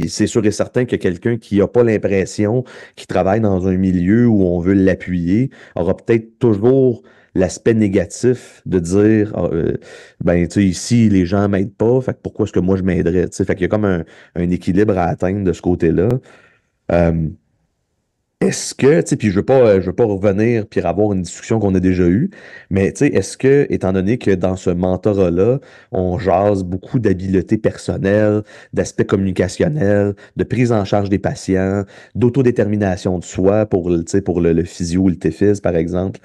c'est sûr et certain que quelqu'un qui n'a pas l'impression qu'il travaille dans un milieu où on veut l'appuyer aura peut-être toujours l'aspect négatif de dire ah, euh, ben tu sais ici les gens m'aident pas, fait pourquoi est-ce que moi je m'aiderais, tu sais, fait qu'il y a comme un, équilibre à atteindre de ce côté-là. Euh, est-ce que, tu sais, puis je veux pas, euh, je veux pas revenir puis avoir une discussion qu'on a déjà eue, mais tu sais, est-ce que, étant donné que dans ce mentorat-là, on jase beaucoup d'habiletés personnelles, d'aspects communicationnels, de prise en charge des patients, d'autodétermination de soi pour, pour le, physio ou le TFIS, par exemple,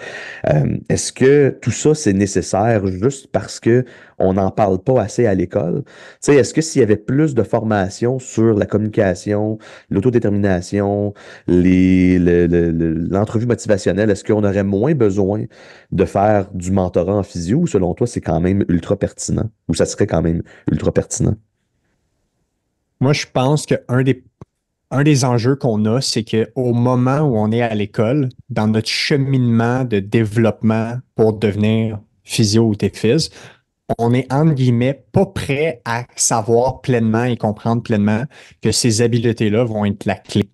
euh, est-ce que tout ça, c'est nécessaire juste parce que on n'en parle pas assez à l'école. Tu sais, est-ce que s'il y avait plus de formation sur la communication, l'autodétermination, l'entrevue motivationnelle, est-ce qu'on aurait moins besoin de faire du mentorat en physio ou selon toi, c'est quand même ultra pertinent ou ça serait quand même ultra pertinent? Moi, je pense qu'un des un des enjeux qu'on a, c'est qu'au moment où on est à l'école, dans notre cheminement de développement pour devenir physio ou physique, on est entre guillemets pas prêt à savoir pleinement et comprendre pleinement que ces habiletés-là vont être la clé.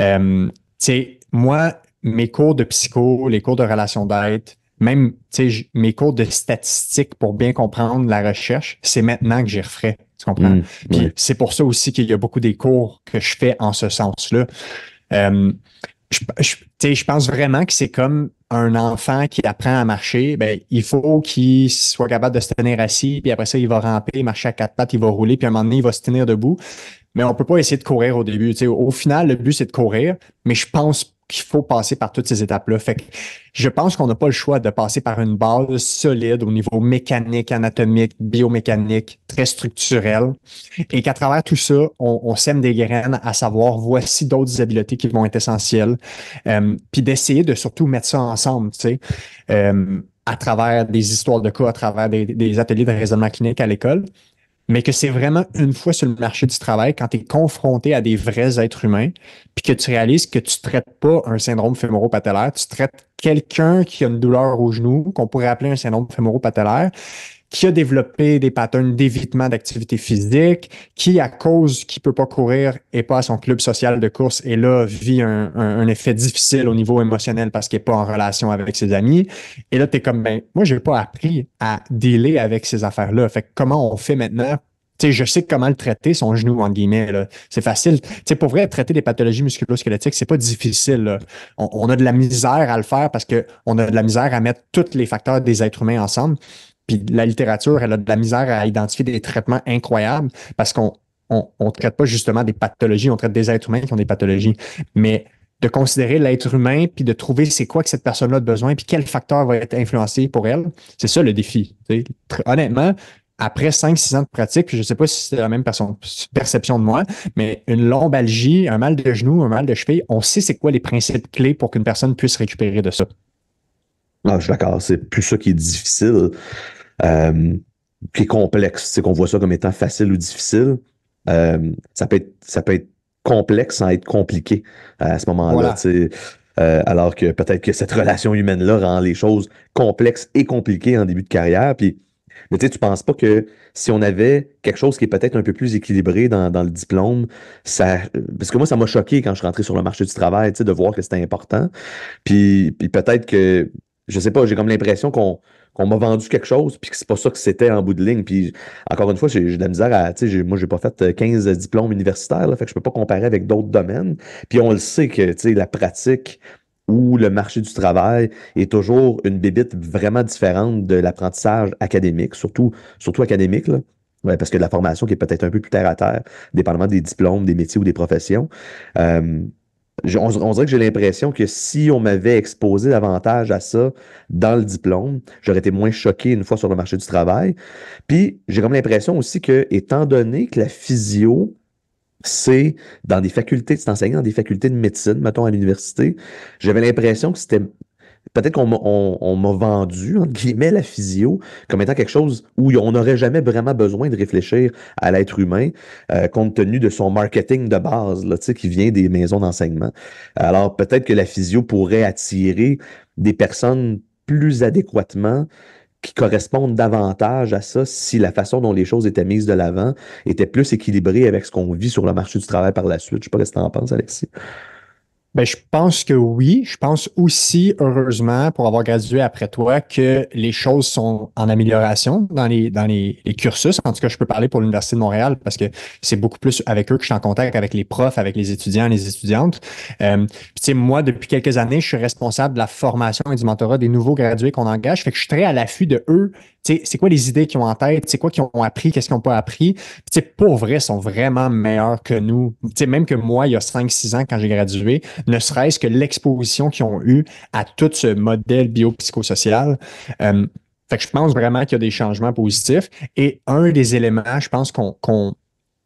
Euh, moi, mes cours de psycho, les cours de relations d'aide, même mes cours de statistiques pour bien comprendre la recherche, c'est maintenant que j'y referai. Tu comprends? Mmh, Puis c'est pour ça aussi qu'il y a beaucoup des cours que je fais en ce sens-là. Euh, je, je, pense vraiment que c'est comme un enfant qui apprend à marcher, ben, il faut qu'il soit capable de se tenir assis, puis après ça, il va ramper, marcher à quatre pattes, il va rouler, puis à un moment donné, il va se tenir debout mais on peut pas essayer de courir au début. sais, au final, le but, c'est de courir, mais je pense qu'il faut passer par toutes ces étapes-là. Fait que je pense qu'on n'a pas le choix de passer par une base solide au niveau mécanique, anatomique, biomécanique, très structurelle Et qu'à travers tout ça, on, sème des graines à savoir voici d'autres habiletés qui vont être essentielles. Euh, puis d'essayer de surtout mettre ça ensemble, tu sais. Euh, à travers des histoires de cas, à travers des ateliers de raisonnement clinique à l'école mais que c'est vraiment une fois sur le marché du travail, quand tu es confronté à des vrais êtres humains, puis que tu réalises que tu ne traites pas un syndrome fémoro tu traites quelqu'un qui a une douleur au genou, qu'on pourrait appeler un syndrome fémoro-patellaire, qui a développé des patterns d'évitement d'activité physique, qui, à cause qu'il ne peut pas courir et pas à son club social de course, et là, vit un, effet difficile au niveau émotionnel parce qu'il n'est pas en relation avec ses amis. Et là, tu es comme, ben, moi, j'ai pas appris à dealer avec ces affaires-là. Fait comment on fait maintenant je sais comment le traiter, son genou, entre guillemets. C'est facile. T'sais, pour vrai, traiter des pathologies musculo-squelettiques, musculosquelettiques, c'est pas difficile. On, a de la misère à le faire parce que on a de la misère à mettre tous les facteurs des êtres humains ensemble. Puis la littérature, elle a de la misère à identifier des traitements incroyables parce qu'on on, traite pas justement des pathologies, on traite des êtres humains qui ont des pathologies. Mais de considérer l'être humain, puis de trouver c'est quoi que cette personne-là a besoin, puis quel facteur va être influencé pour elle, c'est ça le défi. Honnêtement, après 5-6 ans de pratique, je ne sais pas si c'est la même perception de moi, mais une lombalgie, un mal de genou, un mal de cheville, on sait c'est quoi les principes clés pour qu'une personne puisse récupérer de ça. Ah, je suis d'accord, c'est plus ça qui est difficile. Euh, qui est complexe. C'est qu'on voit ça comme étant facile ou difficile. Euh, ça, peut être, ça peut être complexe sans être compliqué euh, à ce moment-là. alors que peut-être que cette [laughs] relation humaine-là rend les choses complexes et compliquées en début de carrière. Puis, mais tu sais, tu penses pas que si on avait quelque chose qui est peut-être un peu plus équilibré dans, le diplôme, ça. Parce que moi, ça m'a choqué quand je suis rentré sur le marché du travail, de voir que c'était important. Puis, puis peut-être que, je sais pas, j'ai comme l'impression qu'on on m'a vendu quelque chose, puis que c'est pas ça que c'était en bout de ligne. Puis encore une fois, j'ai de la misère à. Moi, j'ai pas fait 15 euh, diplômes universitaires, là, fait que je peux pas comparer avec d'autres domaines. Puis on le sait que la pratique ou le marché du travail est toujours une bébite vraiment différente de l'apprentissage académique, surtout, surtout académique. Là. parce que la formation qui est peut-être un peu plus terre à terre, dépendamment des diplômes, des métiers ou des professions. Euh, on, dirait que j'ai l'impression que si on m'avait exposé davantage à ça dans le diplôme, j'aurais été moins choqué une fois sur le marché du travail. Puis j'ai comme l'impression aussi que, étant donné que la physio, c'est dans des facultés, c'est enseigné dans des facultés de médecine, mettons à l'université, j'avais l'impression que c'était peut-être qu'on on, m'a vendu, entre guillemets, la physio comme étant quelque chose où on n'aurait jamais vraiment besoin de réfléchir à l'être humain, euh, compte tenu de son marketing de base, là, qui vient des maisons d'enseignement. Alors, peut-être que la physio pourrait attirer des personnes plus adéquatement qui correspondent davantage à ça si la façon dont les choses étaient mises de l'avant était plus équilibrée avec ce qu'on vit sur le marché du travail par la suite. Je ne sais pas ce que tu en penses, Alexis. Ben, je pense que oui. Je pense aussi, heureusement, pour avoir gradué après toi, que les choses sont en amélioration dans les, dans les, cursus. En tout cas, je peux parler pour l'Université de Montréal parce que c'est beaucoup plus avec eux que je suis en contact avec les profs, avec les étudiants, les étudiantes. Euh, moi, depuis quelques années, je suis responsable de la formation et du mentorat des nouveaux gradués qu'on engage. Fait je suis très à l'affût de eux. C'est quoi les idées qu'ils ont en tête? C'est quoi qu'ils ont appris? Qu'est-ce qu'ils n'ont pas appris? Puis, pour vrai, ils sont vraiment meilleurs que nous. sais, même que moi, il y a 5 six ans, quand j'ai gradué, ne serait-ce que l'exposition qu'ils ont eue à tout ce modèle biopsychosocial. Euh, fait que je pense vraiment qu'il y a des changements positifs. Et un des éléments, je pense, qu'on,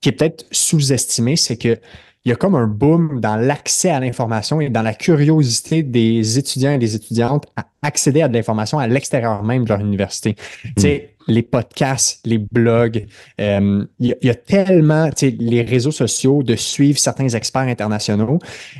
qui est peut-être sous-estimé, c'est que il y a comme un boom dans l'accès à l'information et dans la curiosité des étudiants et des étudiantes à accéder à de l'information à l'extérieur même de leur université. Tu sais, les podcasts, les blogs. Euh, il y, a tellement, les réseaux sociaux, de suivre certains experts internationaux.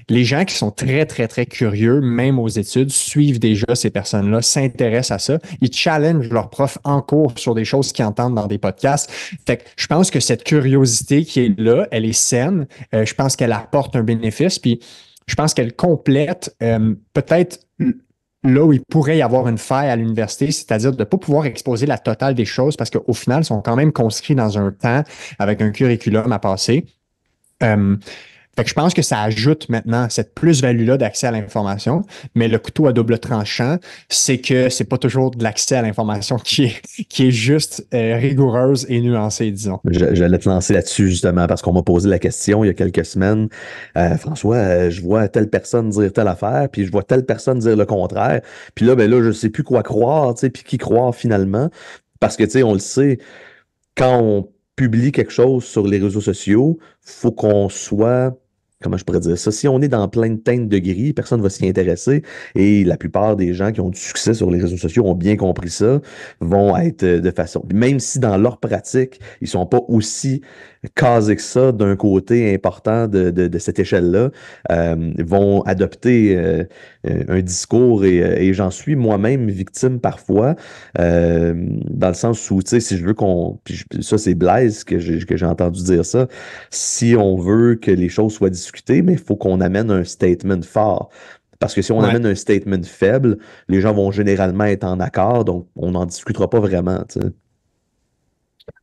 Les gens qui sont très, très, très curieux, même aux études, suivent déjà ces personnes-là, s'intéressent à ça. Ils challengent leurs profs en cours sur des choses qu'ils entendent dans des podcasts. Fait que je pense que cette curiosité qui est là, elle est saine. Euh, je pense qu'elle apporte un bénéfice. Puis, je pense qu'elle complète euh, peut-être là où il pourrait y avoir une faille à l'université, c'est-à-dire de ne pas pouvoir exposer la totale des choses parce qu'au final, ils sont quand même conscrits dans un temps avec un curriculum à passer. Euh, fait que je pense que ça ajoute maintenant cette plus-value-là d'accès à l'information, mais le couteau à double tranchant, c'est que c'est pas toujours de l'accès à l'information qui est, qui est juste euh, rigoureuse et nuancée, disons. J'allais te lancer là-dessus justement parce qu'on m'a posé la question il y a quelques semaines. Euh, François, euh, je vois telle personne dire telle affaire, puis je vois telle personne dire le contraire. Puis là, ben là, je sais plus quoi croire, tu puis qui croire finalement. Parce que, tu sais, on le sait, quand on publie quelque chose sur les réseaux sociaux, faut qu'on soit comment je pourrais dire ça, si on est dans plein de teintes de gris, personne ne va s'y intéresser. Et la plupart des gens qui ont du succès sur les réseaux sociaux ont bien compris ça, vont être euh, de façon. Même si dans leur pratique, ils ne sont pas aussi que ça d'un côté important de, de, cette échelle-là, euh, vont adopter euh, euh, un discours et, j'en suis moi-même victime parfois, dans le sens où, tu sais, si je veux qu'on... Ça, c'est Blaise que j'ai, que j'ai entendu dire ça. Si on veut que les choses soient discutées, mais il faut qu'on amène un statement fort. Parce que si on amène un statement faible, les gens vont généralement être en accord, donc on n'en discutera pas vraiment.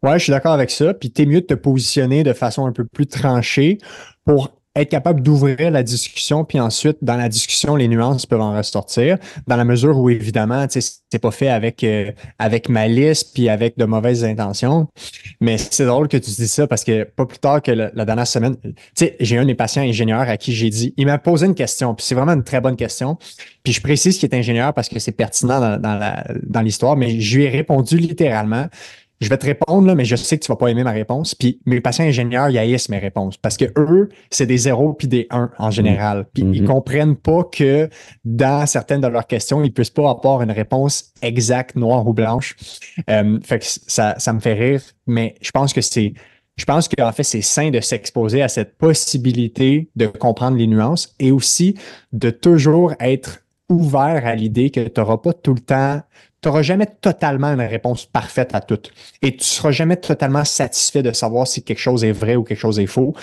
Ouais, je suis d'accord avec ça. Puis tu es mieux de te positionner de façon un peu plus tranchée pour être capable d'ouvrir la discussion, puis ensuite, dans la discussion, les nuances peuvent en ressortir, dans la mesure où, évidemment, c'est pas fait avec, euh, avec malice, puis avec de mauvaises intentions. Mais c'est drôle que tu dis ça, parce que pas plus tard que la dernière semaine, j'ai un des patients ingénieurs à qui j'ai dit, il m'a posé une question, puis c'est vraiment une très bonne question, puis je précise qu'il est ingénieur parce que c'est pertinent dans, dans l'histoire, mais je lui ai répondu littéralement, je vais te répondre, là, mais je sais que tu ne vas pas aimer ma réponse. Puis mes patients ingénieurs, ils haïssent mes réponses parce que eux, c'est des zéros puis des 1 en général. Puis ils ne mhm. comprennent pas que dans certaines de leurs questions, ils ne puissent pas avoir une réponse exacte, noire ou blanche. Euh, fait que ça, ça me fait rire, mais je pense que c'est. Je pense qu'en fait, c'est sain de s'exposer à cette possibilité de comprendre les nuances et aussi de toujours être ouvert à l'idée que tu n'auras pas tout le temps tu n'auras jamais totalement une réponse parfaite à tout. Et tu ne seras jamais totalement satisfait de savoir si quelque chose est vrai ou quelque chose est faux.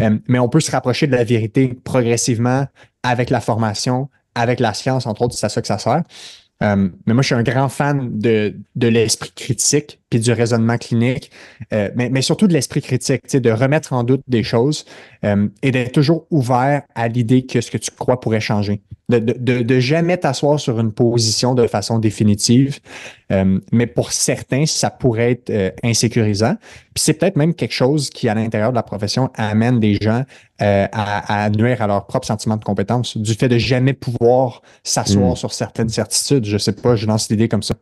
Euh, mais on peut se rapprocher de la vérité progressivement avec la formation, avec la science, entre autres, c'est à ça que ça sert. Euh, mais moi, je suis un grand fan de, de l'esprit critique, puis du raisonnement clinique, euh, mais, mais, surtout de l'esprit critique, de remettre en doute des choses, euh, et d'être toujours ouvert à l'idée que ce que tu crois pourrait changer. De, de, de, jamais t'asseoir sur une position de façon définitive, euh, mais pour certains, ça pourrait être euh, insécurisant. Puis c'est peut-être même quelque chose qui, à l'intérieur de la profession, amène des gens à, à, nuire à leur propre sentiment de compétence, du fait de jamais pouvoir s'asseoir hmm. sur certaines certitudes. Je sais pas, je lance l'idée comme ça.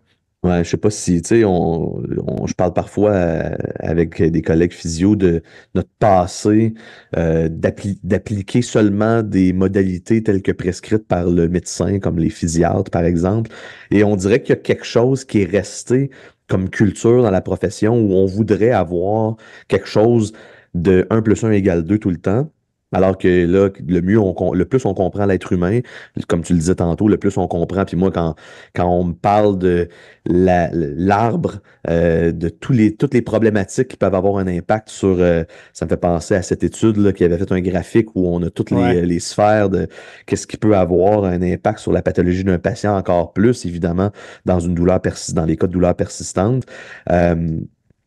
Ouais, je sais pas si, tu sais, on, je parle parfois euh, avec des collègues physio de notre passé, euh, d'appliquer seulement des modalités telles que prescrites par le médecin, comme les physiatres, par exemple. Et on dirait qu'il y a quelque chose qui est resté comme culture dans la profession où on voudrait avoir quelque chose de 1 plus 1 égale 2 tout le temps. Alors que là, le mieux, on, le plus on comprend l'être humain, comme tu le disais tantôt, le plus on comprend. Puis moi, quand, quand on me parle de l'arbre, euh, de tous les, toutes les problématiques qui peuvent avoir un impact sur, euh, ça me fait penser à cette étude là, qui avait fait un graphique où on a toutes les, les, sphères de qu'est-ce qui peut avoir un impact sur la pathologie d'un patient encore plus, évidemment, dans une douleur persistante, dans les cas de douleur persistante. Euh,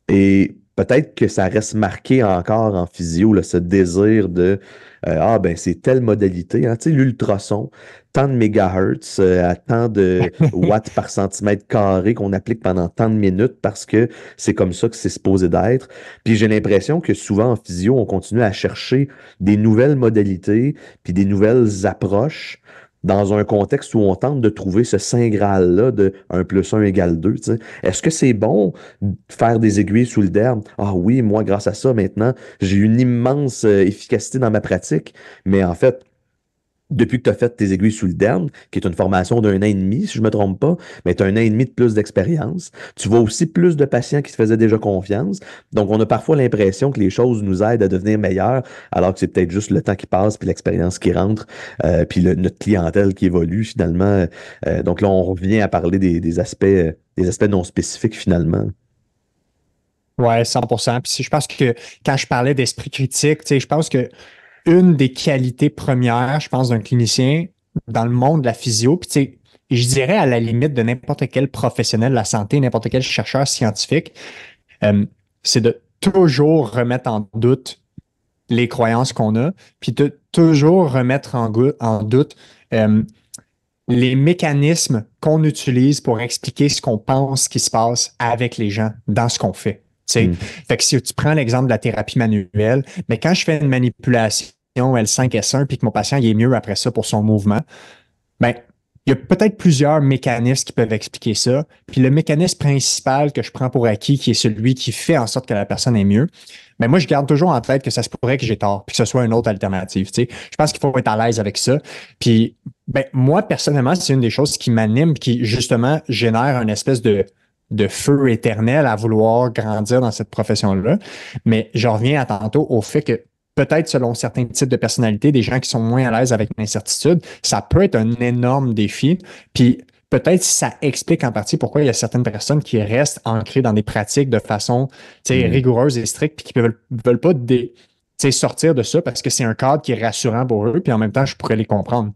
et peut-être que ça reste marqué encore en physio, là, ce désir de euh, Ah, ben c'est telle modalité, hein, tu sais, l'ultrason, tant de mégahertz euh, à tant de [laughs] watts par centimètre carré qu'on applique pendant tant de minutes parce que c'est comme ça que c'est supposé d'être. Puis j'ai l'impression que souvent en physio, on continue à chercher des nouvelles modalités, puis des nouvelles approches dans un contexte où on tente de trouver ce saint Graal-là de 1 plus 1 égale 2. Est-ce que c'est bon de faire des aiguilles sous le derme? Ah oui, moi, grâce à ça, maintenant, j'ai une immense euh, efficacité dans ma pratique. Mais en fait, depuis que tu as fait tes aiguilles sous le derme, qui est une formation d'un an et demi, si je me trompe pas, mais tu as un an et demi de plus d'expérience. Tu vois aussi plus de patients qui se faisaient déjà confiance. Donc, on a parfois l'impression que les choses nous aident à devenir meilleurs, alors que c'est peut-être juste le temps qui passe, puis l'expérience qui rentre, euh, puis notre clientèle qui évolue finalement. Euh, donc là, on revient à parler des, aspects, euh, des aspects non spécifiques finalement. Oui, 100 Puis je pense que quand je parlais d'esprit critique, tu sais, je pense que une des qualités premières, je pense, d'un clinicien dans le monde de la physio. Puis, tu sais, je dirais à la limite de n'importe quel professionnel de la santé, n'importe quel chercheur scientifique, euh, c'est de toujours remettre en doute les croyances qu'on a, puis de toujours remettre en, doute euh, les mécanismes qu'on utilise pour expliquer ce qu'on pense qui se passe avec les gens dans ce qu'on fait. sais, mmh. Fait que si tu prends l'exemple de la thérapie manuelle, mais quand je fais une manipulation, L5-S1 puis que mon patient il est mieux après ça pour son mouvement, ben, il y a peut-être plusieurs mécanismes qui peuvent expliquer ça. Puis le mécanisme principal que je prends pour acquis, qui est celui qui fait en sorte que la personne est mieux, mais ben, moi, je garde toujours en tête que ça se pourrait que j'ai tort, puis que ce soit une autre alternative. Je pense qu'il faut être à l'aise avec ça. Puis, ben, moi, personnellement, c'est une des choses qui m'anime, qui justement génère une espèce de, de feu éternel à vouloir grandir dans cette profession-là. Mais je reviens à tantôt au fait que peut-être selon certains types de personnalités, des gens qui sont moins à l'aise avec l'incertitude, ça peut être un énorme défi. Puis peut-être ça explique en partie pourquoi il y a certaines personnes qui restent ancrées dans des pratiques de façon mm. rigoureuse et stricte, puis qui ne veulent, pas sortir de ça parce que c'est un cadre qui est rassurant pour eux, puis en même temps, je pourrais les comprendre.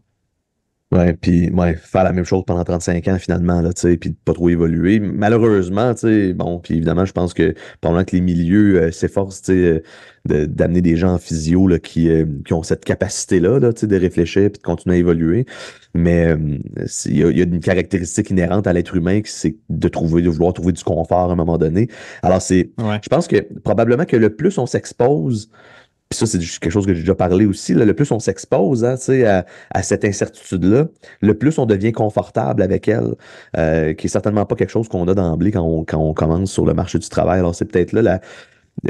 Ouais, puis ouais, faire la même chose pendant 35 ans finalement, là, puis pas trop évoluer. Malheureusement, tu bon, puis évidemment, je pense que pendant que les milieux euh, s'efforcent euh, d'amener des gens en physio là, qui, euh, qui ont cette capacité-là là, de réfléchir et de continuer à évoluer. Mais il y, a une caractéristique inhérente à l'être humain qui c'est de trouver, de vouloir trouver du confort à un moment donné. Alors, c'est. Je pense que probablement que le plus on s'expose puis ça, c'est quelque chose que j'ai déjà parlé aussi, le plus on s'expose hein, à, à cette incertitude-là, le plus on devient confortable avec elle, euh, qui est certainement pas quelque chose qu'on a d'emblée quand on, quand on commence sur le marché du travail. Alors, c'est peut-être là euh,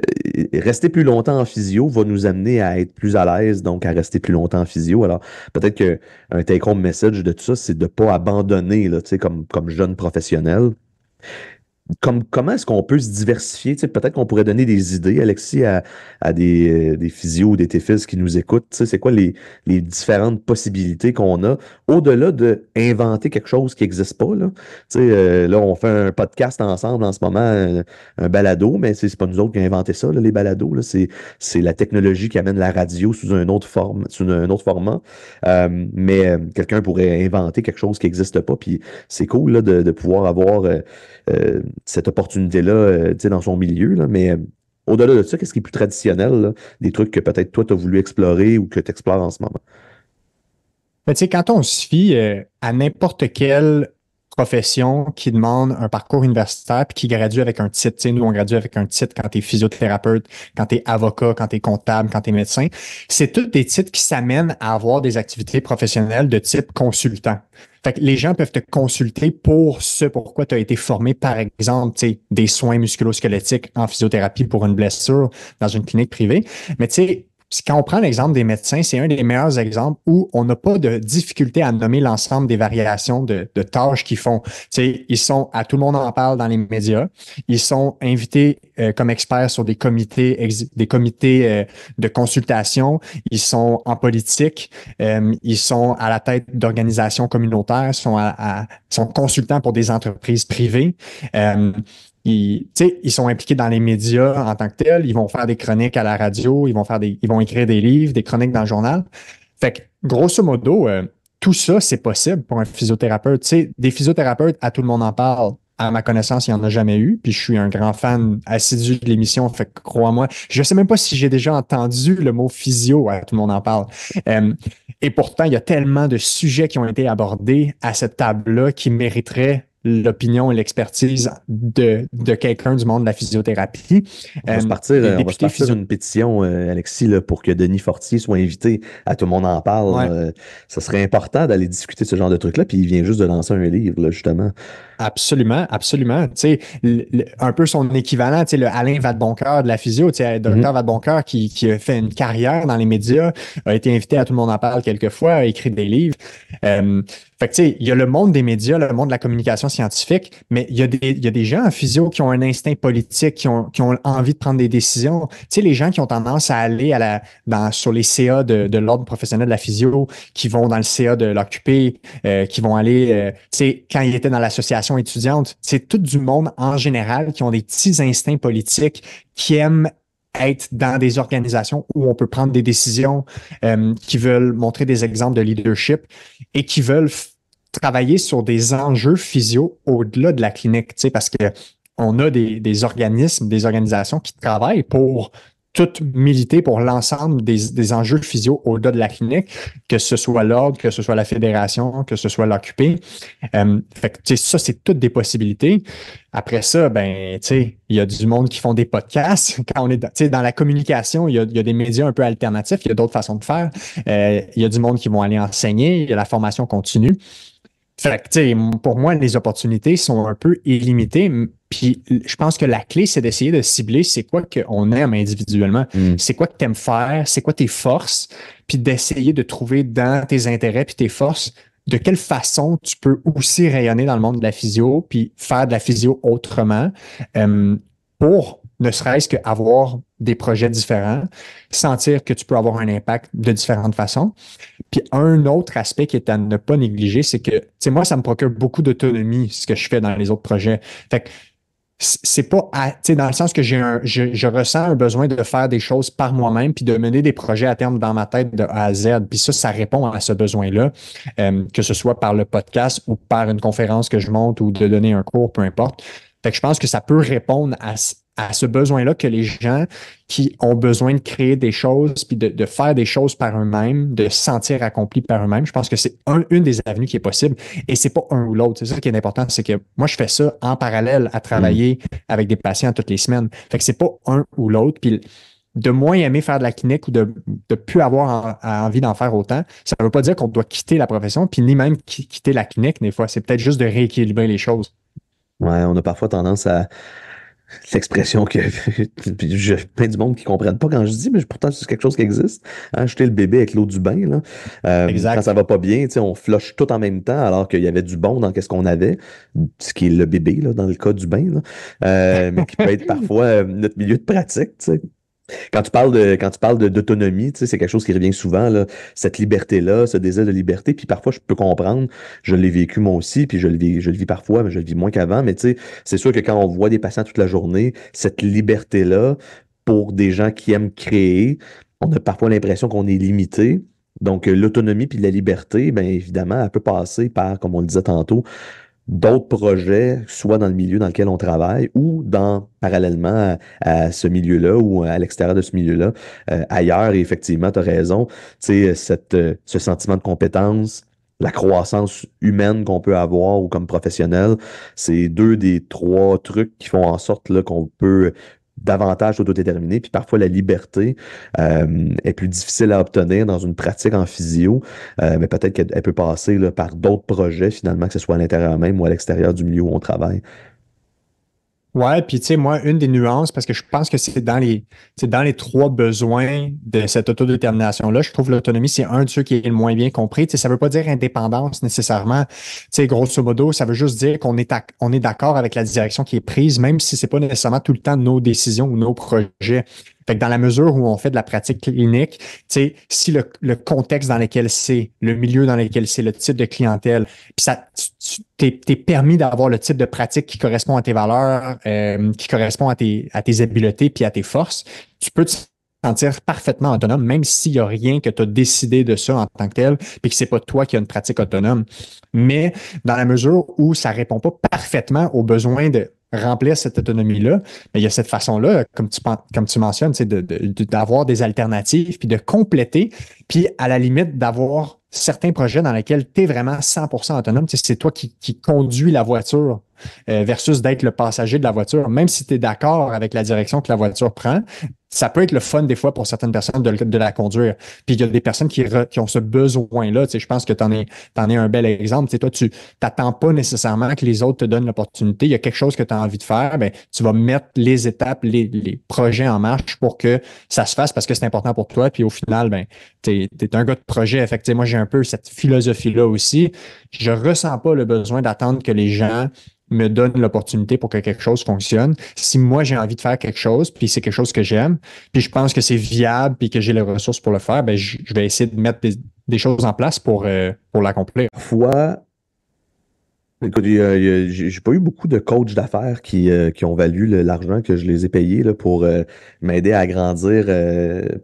rester plus longtemps en physio va nous amener à être plus à l'aise, donc à rester plus longtemps en physio. Alors, peut-être qu'un take-home message de tout ça, c'est de ne pas abandonner, là, comme, comme jeune professionnel comment est-ce qu'on peut se diversifier? Tu sais, peut-être qu'on pourrait donner des idées, Alexis, à, des, euh, des physios ou des TFIS qui nous écoutent. Tu sais, c'est quoi les, différentes possibilités qu'on a au-delà de inventer quelque chose qui n'existe pas? Là. Tu euh, là, on fait un podcast ensemble en ce moment, un, balado, mais c'est pas nous autres qui avons inventé ça, les balados. C'est la technologie qui amène la radio sous, une autre forme, sous un autre format. Euh, mais quelqu'un pourrait inventer quelque chose qui n'existe pas. Puis c'est cool de, de, pouvoir avoir cette opportunité-là euh, dans son milieu. Là, mais euh, au-delà de ça, qu'est-ce qui est plus traditionnel? Des trucs que peut-être toi, tu as voulu explorer ou que tu explores en ce moment? Ben, quand on se fie euh, à n'importe quel Profession qui demande un parcours universitaire puis qui graduent avec un titre. nous, on gradue avec un titre quand tu es physiothérapeute, quand tu es avocat, quand tu es comptable, quand tu es médecin. C'est tous des titres qui s'amènent à avoir des activités professionnelles de type consultant. Fait les gens peuvent te consulter pour ce pourquoi tu as été formé, par exemple, des soins musculo-squelettiques en physiothérapie pour une blessure dans une clinique privée. Mais tu sais, quand on prend l'exemple des médecins, c'est un des meilleurs exemples où on n'a pas de difficulté à nommer l'ensemble des variations de, tâches qu'ils font. ils sont, à tout le monde en parle dans les médias, ils sont invités euh, comme experts sur des comités, des comités euh, de consultation, ils sont en politique, euh, ils sont à la tête d'organisations communautaires, sont, sont consultants pour des entreprises privées ils, ils sont impliqués dans les médias en tant que tels, ils vont faire des chroniques à la radio, ils vont faire des, ils vont écrire des livres, des chroniques dans le journal. Fait que, grosso modo, euh, tout ça, c'est possible pour un physiothérapeute. sais, des physiothérapeutes, à tout le monde en parle. À ma connaissance, il n'y en a jamais eu. Puis je suis un grand fan assidu de l'émission. Fait que crois-moi, je ne sais même pas si j'ai déjà entendu le mot physio. À tout le monde en parle. Euh, et pourtant, il y a tellement de sujets qui ont été abordés à cette table-là qui mériteraient l'opinion et l'expertise de, de quelqu'un du monde de la physiothérapie. On va euh, partir, on va une pétition, euh, Alexis, pour que Denis Fortier soit invité à Tout le monde en parle. Euh, ça serait important d'aller discuter de ce genre de truc-là, puis il vient juste de lancer un livre, justement. Absolument, absolument. Tu sais, un peu son équivalent, tu sais, le Alain Vadeboncoeur de la physio, tu sais, mm-hmm. docteur mm qui, qui a fait une carrière dans les médias, a été invité à Tout le monde en parle quelques fois, a écrit des livres. Fait tu sais, il y a le monde des médias, le monde de la communication scientifique, mais il y, a des, il y a des gens en physio qui ont un instinct politique, qui ont, qui ont envie de prendre des décisions. Tu sais, les gens qui ont tendance à aller à la, dans, sur les CA de, de l'ordre professionnel de la physio, qui vont dans le CA de l'occupé, euh, qui vont aller, euh, quand ils étaient dans l'association étudiante, c'est tout du monde en général qui ont des petits instincts politiques, qui aiment être dans des organisations où on peut prendre des décisions, euh, qui veulent montrer des exemples de leadership et qui veulent travailler sur des enjeux physio au-delà de la clinique, tu sais, parce que on a des, des organismes, des organisations qui travaillent pour toute militer pour l'ensemble des, des, enjeux physio au-delà de la clinique, que ce soit l'ordre, que ce soit la fédération, que ce soit l'occupé. Euh, ça, c'est toutes des possibilités. Après ça, ben, il y a du monde qui font des podcasts. [laughs] Quand on est, dans la communication, il y, a, des médias un peu alternatifs, il y a d'autres façons de faire. Euh, il y a du monde qui vont aller enseigner, il y a la formation continue. Fait que, pour moi, les opportunités sont un peu illimitées, puis je pense que la clé, c'est d'essayer de cibler c'est quoi qu'on aime individuellement, mm. c'est quoi que tu aimes faire, c'est quoi tes forces, puis d'essayer de trouver dans tes intérêts puis tes forces de quelle façon tu peux aussi rayonner dans le monde de la physio, puis faire de la physio autrement euh, pour ne serait-ce qu'avoir des projets différents, sentir que tu peux avoir un impact de différentes façons. Puis un autre aspect qui est à ne pas négliger, c'est que, tu sais, moi, ça me procure beaucoup d'autonomie, ce que je fais dans les autres projets. Fait que c'est pas à, dans le sens que j'ai un, je, je, ressens un besoin de faire des choses par moi-même puis de mener des projets à terme dans ma tête de A à Z. Puis ça, ça répond à ce besoin-là, euh, que ce soit par le podcast ou par une conférence que je monte ou de donner un cours, peu importe. Fait que je pense que ça peut répondre à, à ce besoin-là que les gens qui ont besoin de créer des choses, puis de, faire des choses par eux-mêmes, de se sentir accompli par eux-mêmes. Je pense que c'est une des avenues qui est possible. Et c'est pas un ou l'autre. C'est ça qui est important, c'est que moi, je fais ça en parallèle à travailler mm. avec des patients toutes les semaines. Fait que c'est pas un ou l'autre. Puis de moins aimer faire de la clinique ou de ne plus avoir envie d'en faire autant, ça ne veut pas dire qu'on doit quitter la profession, puis ni même quitter la clinique des fois. C'est peut-être juste de rééquilibrer les choses. Ouais, on a parfois tendance à l'expression que [laughs] j'ai plein du monde qui comprennent pas quand je dis, mais pourtant c'est quelque chose qui existe. Acheter hein, le bébé avec l'eau du bain, là. Euh, quand ça va pas bien, on flush tout en même temps alors qu'il y avait du bon dans qu'est-ce qu'on avait, ce qui est le bébé là, dans le cas du bain, euh, mais qui peut être [laughs] parfois euh, notre milieu de pratique. Quand tu parles de quand tu parles d'autonomie, tu sais, c'est quelque chose qui revient souvent, là, cette liberté-là, ce désir de liberté. Puis parfois, je peux comprendre, je l'ai vécu moi aussi, puis je le vis, je le vis parfois, mais je le vis moins qu'avant. Mais tu sais, c'est sûr que quand on voit des patients toute la journée, cette liberté-là, pour des gens qui aiment créer, on a parfois l'impression qu'on est limité. Donc, euh, l'autonomie puis la liberté, ben évidemment, elle peut passer par, comme on le disait tantôt, d'autres projets, soit dans le milieu dans lequel on travaille ou dans parallèlement à, ce milieu-là ou à l'extérieur de ce milieu-là, euh, ailleurs. effectivement, tu as raison, cette, euh, ce sentiment de compétence, la croissance humaine qu'on peut avoir ou comme professionnel, c'est deux des trois trucs qui font en sorte qu'on peut davantage autodéterminé, puis parfois la liberté euh, est plus difficile à obtenir dans une pratique en physio, euh, mais peut-être qu'elle peut passer par d'autres projets finalement, que ce soit à l'intérieur même ou à l'extérieur du milieu où on travaille. Ouais, puis tu sais, moi, une des nuances, parce que je pense que c'est dans les c'est dans les trois besoins de cette autodétermination-là, je trouve l'autonomie, c'est un de ceux qui est le moins bien compris. Tu sais, ça veut pas dire indépendance nécessairement. Tu sais, grosso modo, ça veut juste dire qu'on est, on est d'accord avec la direction qui est prise, même si c'est pas nécessairement tout le temps nos décisions ou nos projets. Fait que dans la mesure où on fait de la pratique clinique, si le, contexte dans lequel c'est, le milieu dans lequel c'est, le type de clientèle, puis ça, t'es, permis d'avoir le type de pratique qui correspond à tes valeurs, euh, qui correspond à tes, à tes habiletés puis à tes forces, tu peux te sentir parfaitement autonome, même s'il n'y a rien que tu as décidé de ça en tant que tel, puis que c'est pas toi qui as une pratique autonome. Mais dans la mesure où ça répond pas parfaitement aux besoins de remplir cette autonomie-là. Mais il y a cette façon-là, comme tu, comme tu mentionnes, d'avoir de, des alternatives, puis de compléter, puis à la limite d'avoir certains projets dans lesquels tu es vraiment 100% autonome. C'est toi qui, qui, conduis la voiture euh, versus d'être le passager de la voiture. Même si tu es d'accord avec la direction que la voiture prend, ça peut être le fun des fois pour certaines personnes de, la conduire. Puis il y a des personnes qui, ont ce besoin-là. Tu je pense que tu en, es, en es un bel exemple. Tu sais, toi, tu t'attends pas nécessairement que les autres te donnent l'opportunité. Il y a quelque chose que tu as envie de faire, ben, tu vas mettre les étapes, les, projets en marche pour que ça se fasse parce que c'est important pour toi. Puis au final, ben, tu es, un gars de projet. Fait moi, j'ai un peu cette philosophie-là aussi. Je ressens pas le besoin d'attendre que les gens me donne l'opportunité pour que quelque chose fonctionne. Si moi, j'ai envie de faire quelque chose, puis c'est quelque chose que j'aime, puis je pense que c'est viable, puis que j'ai les ressources pour le faire, ben je, vais essayer de mettre des, choses en place pour, euh, pour l'accomplir. Fois, Écoute, j'ai pas eu beaucoup de coachs d'affaires qui, euh, qui ont valu l'argent que je les ai payés là, pour euh, m'aider à grandir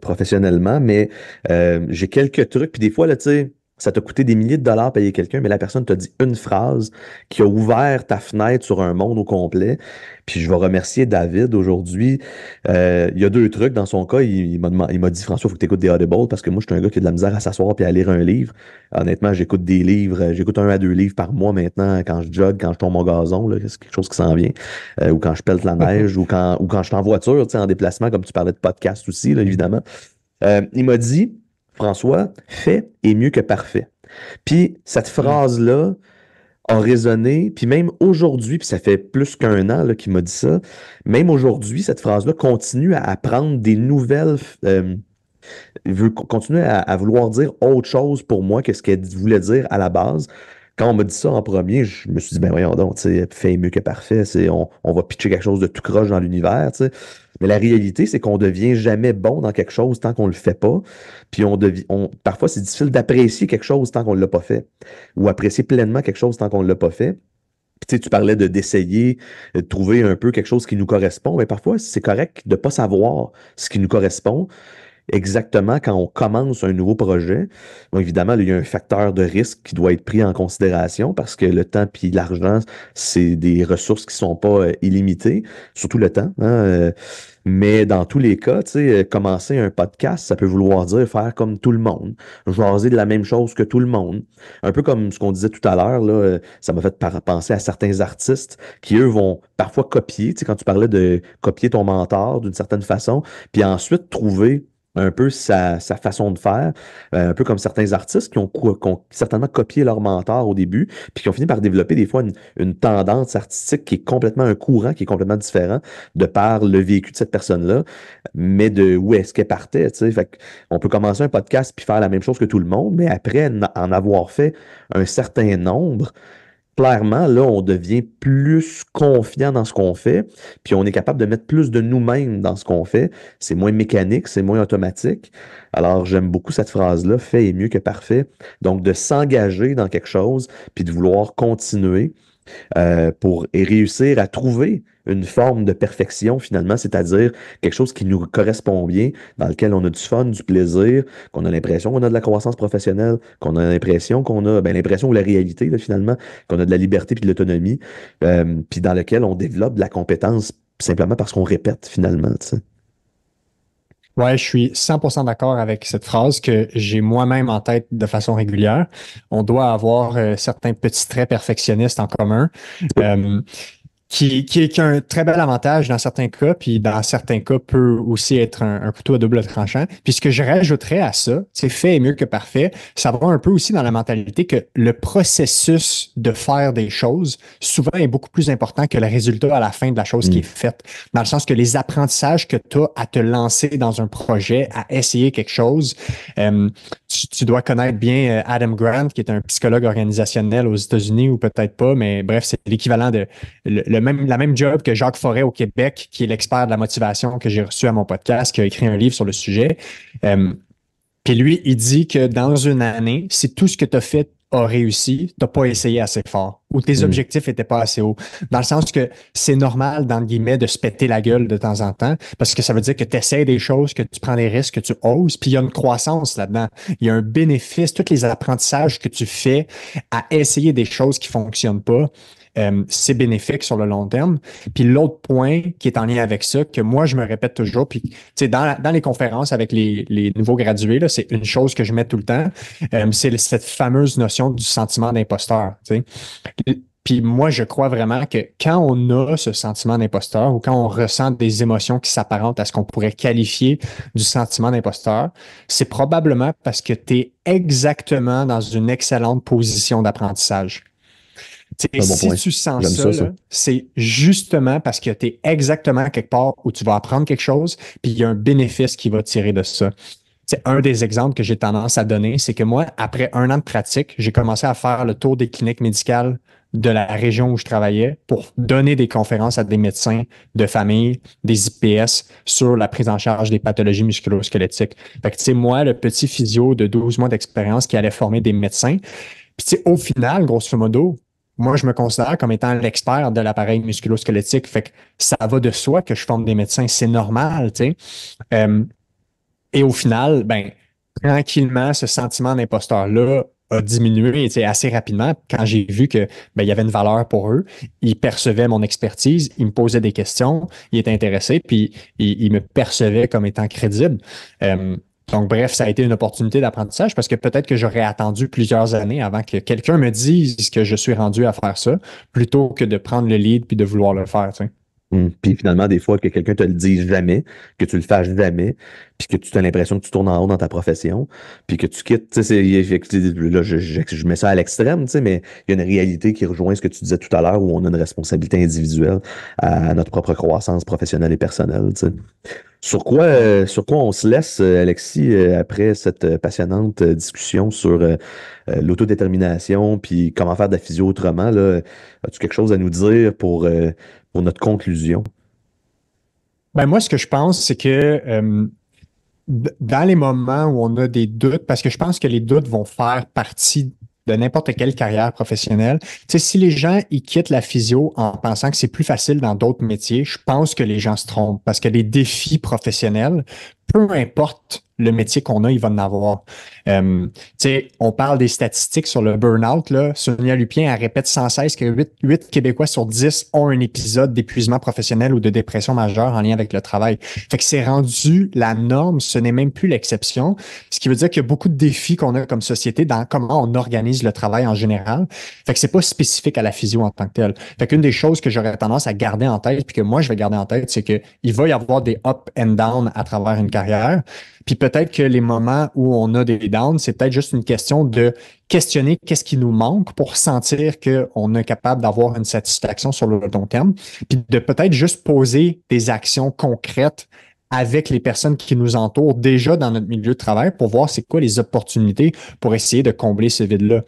professionnellement, mais j'ai quelques trucs. Puis des fois, là, tu sais, ça t'a coûté des milliers de dollars payer quelqu'un, mais la personne t'a dit une phrase qui a ouvert ta fenêtre sur un monde au complet. Puis je vais remercier David aujourd'hui. Euh, il y a deux trucs. Dans son cas, il, il m'a dit François, il faut que tu écoutes des Audible parce que moi, je suis un gars qui a de la misère à s'asseoir puis à lire un livre. Honnêtement, j'écoute des livres, euh, j'écoute un à deux livres par mois maintenant quand je jogue, quand je tombe au gazon, c'est quelque chose qui s'en vient, euh, ou quand je pèle la mm-hmm. neige, ou quand, ou quand je suis en voiture, en déplacement, comme tu parlais de podcast aussi, évidemment. il m'a dit François, fait est mieux que parfait. Puis cette hmm. phrase-là a résonné, puis même aujourd'hui, puis ça fait plus qu'un an qu'il m'a dit ça, même aujourd'hui, cette phrase-là continue à apprendre des nouvelles... Euh, continue veut continuer à, vouloir dire autre chose pour moi que ce qu'elle voulait dire à la base. Quand on m'a dit ça en premier, je me suis dit, ben voyons donc, fait mieux que parfait, on, on va pitcher quelque chose de tout croche dans l'univers, tu sais. Mais la réalité, c'est qu'on devient jamais bon dans quelque chose tant qu'on le fait pas. Puis on devient, on, parfois, c'est difficile d'apprécier quelque chose tant qu'on ne l'a pas fait. Ou apprécier pleinement quelque chose tant qu'on ne l'a pas fait. Puis, tu parlais de d'essayer de trouver un peu quelque chose qui nous correspond, mais parfois c'est correct de ne pas savoir ce qui nous correspond exactement quand on commence un nouveau projet. évidemment, il y a un facteur de risque qui doit être pris en considération parce que le temps puis l'argent, c'est des ressources qui sont pas euh, illimitées, surtout le temps. Hein, euh, mais dans tous les cas, euh, commencer un podcast, ça peut vouloir dire faire comme tout le monde, jaser de la même chose que tout le monde. Un peu comme ce qu'on disait tout à l'heure, ça m'a fait penser à certains artistes qui, eux, vont parfois copier, quand tu parlais de copier ton mentor d'une certaine façon, puis ensuite trouver un peu sa, façon de faire, euh, un peu comme certains artistes qui ont, certainement copié leur mentor au début, puis qui ont fini par développer des fois une, tendance artistique qui est complètement un courant, qui est complètement différent de par le vécu de cette personne-là, mais de où est-ce qu'elle partait. on peut commencer un podcast puis faire la même chose que tout le monde, mais après en avoir fait un certain nombre, clairement, là, on devient plus confiant dans ce qu'on fait, puis on est capable de mettre plus de nous-mêmes dans ce qu'on fait. C'est moins mécanique, c'est moins automatique. Alors, j'aime beaucoup cette phrase-là, fait est mieux que parfait. Donc, de s'engager dans quelque chose, puis de vouloir continuer, euh, pour réussir à trouver une forme de perfection finalement, c'est-à-dire quelque chose qui nous correspond bien, dans lequel on a du fun, du plaisir, qu'on a l'impression qu'on a de la croissance professionnelle, qu'on a l'impression qu'on a ben, l'impression ou la réalité finalement, qu'on a de la liberté puis de l'autonomie, euh, puis dans lequel on développe de la compétence simplement parce qu'on répète finalement. Ouais, je suis 100% d'accord avec cette phrase que j'ai moi-même en tête de façon régulière. On doit avoir euh, certains petits traits perfectionnistes en commun. Euh, qui, est, un très bel avantage dans certains cas, puis dans certains cas peut aussi être un, couteau à double tranchant. Puis ce que je rajouterais à ça, c'est fait est mieux que parfait, ça va un peu aussi dans la mentalité que le processus de faire des choses souvent est beaucoup plus important que le résultat à la fin de la chose qui mm. est faite, dans le sens que les apprentissages que tu as à te lancer dans un projet, à essayer quelque chose, euh, tu, dois connaître bien euh, Adam Grant, qui est un psychologue organisationnel aux États-Unis ou peut-être pas, mais bref, c'est l'équivalent de le, même, la même job que Jacques Forêt au Québec, qui est l'expert de la motivation que j'ai reçu à mon podcast, qui a écrit un livre sur le sujet. Euh, puis lui, il dit que dans une année, si tout ce que tu as fait a réussi, n'as pas essayé assez fort ou tes hmm. objectifs étaient pas assez hauts. Dans le sens que c'est normal, dans le guillemets, de se péter la gueule de temps en temps parce que ça veut dire que tu essaies des choses, que tu prends des risques, que tu oses, puis il y a une croissance là-dedans. Il y a un bénéfice, tous les apprentissages que tu fais à essayer des choses qui fonctionnent pas, euh, c'est bénéfique sur le long terme. Puis l'autre point qui est en lien avec ça, que moi, je me répète toujours, puis dans, dans les conférences avec les, nouveaux gradués, c'est une chose que je mets tout le temps, euh, c'est cette fameuse notion du sentiment d'imposteur. Puis moi, je crois vraiment que quand on a ce sentiment d'imposteur ou quand on ressent des émotions qui s'apparentent à ce qu'on pourrait qualifier du sentiment d'imposteur, c'est probablement parce que tu es exactement dans une excellente position d'apprentissage si tu sens ça, c'est justement parce que tu es exactement à quelque part où tu vas apprendre quelque chose, puis il y a un bénéfice qui va tirer de ça. C'est un des exemples que j'ai tendance à donner, c'est que moi, après un an de pratique, j'ai commencé à faire le tour des cliniques médicales de la région où je travaillais pour donner des conférences à des médecins de famille, des IPS sur la prise en charge des pathologies musculo-squelettiques. Fait tu sais, moi, le petit physio de 12 mois d'expérience qui allait former des médecins. Puis, tu sais, au final, grosso modo, moi, je me considère comme étant l'expert de l'appareil musculosquelettique. Fait que ça va de soi que je forme des médecins, c'est normal, tu sais. Euh, et au final, ben, tranquillement, ce sentiment d'imposteur-là a diminué assez rapidement quand j'ai vu que ben, il y avait une valeur pour eux. Ils percevaient mon expertise, ils me posaient des questions, ils étaient intéressés, puis ils, me percevaient comme étant crédible. Euh, donc, bref, ça a été une opportunité d'apprentissage parce que peut-être que j'aurais attendu plusieurs années avant que quelqu'un me dise que je suis rendu à faire ça plutôt que de prendre le lead puis de vouloir le faire. Tu mmh. Puis finalement, des fois, que quelqu'un te le dise jamais, que tu le fasses jamais, puis que tu as l'impression que tu tournes en haut dans ta profession, puis que tu quittes. Là, je, je, je, mets ça à l'extrême, mais il y a une réalité qui rejoint ce que tu disais tout à l'heure où on a une responsabilité individuelle à notre propre croissance professionnelle et personnelle. Sur quoi, euh, sur quoi on se laisse, euh, Alexis, euh, après cette passionnante discussion sur l'autodétermination, puis comment faire de la physio autrement, as-tu quelque chose à nous dire pour, pour notre conclusion? Ben moi, ce que je pense, c'est que dans les moments où on a des doutes, parce que je pense que les doutes vont faire partie de n'importe quelle carrière professionnelle. Tu si les gens ils quittent la physio en pensant que c'est plus facile dans d'autres métiers, je pense que les gens se trompent parce que les défis professionnels peu importe le métier qu'on a, il va en avoir. Euh, on parle des statistiques sur le burn-out. Sonia Lupien, elle répète sans cesse que 8, Québécois sur 10 ont un épisode d'épuisement professionnel ou de dépression majeure en lien avec le travail. Fait que c'est rendu la norme, ce n'est même plus l'exception. Ce qui veut dire qu'il y a beaucoup de défis qu'on a comme société dans comment on organise le travail en général. Fait que c'est pas spécifique à la physio en tant que telle. Fait qu'une des choses que j'aurais tendance à garder en tête, puis que moi je vais garder en tête, c'est qu'il va y avoir des up and down à travers une carrière carrière. Puis peut-être que les moments où on a des downs, c'est peut-être juste une question de questionner qu'est-ce qui nous manque pour sentir qu'on est capable d'avoir une satisfaction sur le long terme. Puis de peut-être juste poser des actions concrètes avec les personnes qui nous entourent déjà dans notre milieu de travail pour voir c'est quoi les opportunités pour essayer de combler ce vide-là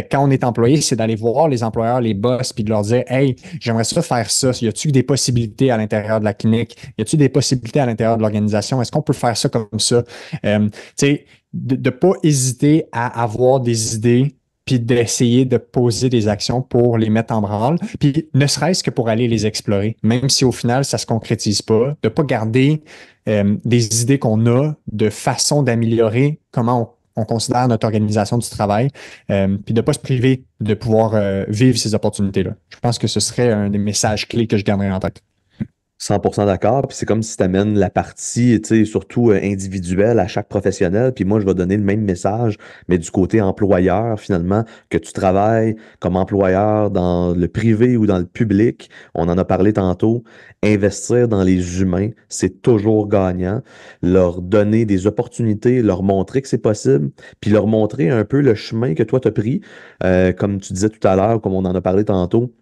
quand on est employé, c'est d'aller voir les employeurs, les boss, puis de leur dire Hey, j'aimerais ça faire ça. Y a-tu des possibilités à l'intérieur de la clinique? Y a-tu des possibilités à l'intérieur de l'organisation? Est-ce qu'on peut faire ça comme ça? Euh, tu sais, de ne pas hésiter à avoir des idées puis d'essayer de poser des actions pour les mettre en branle, puis ne serait-ce que pour aller les explorer, même si au final, ça ne se concrétise pas, de ne pas garder euh, des idées qu'on a de façon d'améliorer comment on on considère notre organisation du travail, euh, puis de ne pas se priver de pouvoir euh, vivre ces opportunités-là. Je pense que ce serait un des messages clés que je garderais en tête. 100% d'accord. Puis c'est comme si tu amènes la partie, tu sais, surtout euh, individuelle à chaque professionnel. Puis moi, je vais donner le même message, mais du côté employeur, finalement, que tu travailles comme employeur dans le privé ou dans le public. On en a parlé tantôt. Investir dans les humains, c'est toujours gagnant. Leur donner des opportunités, leur montrer que c'est possible, puis leur montrer un peu le chemin que toi as pris. Euh, comme tu disais tout à l'heure, comme on en a parlé tantôt,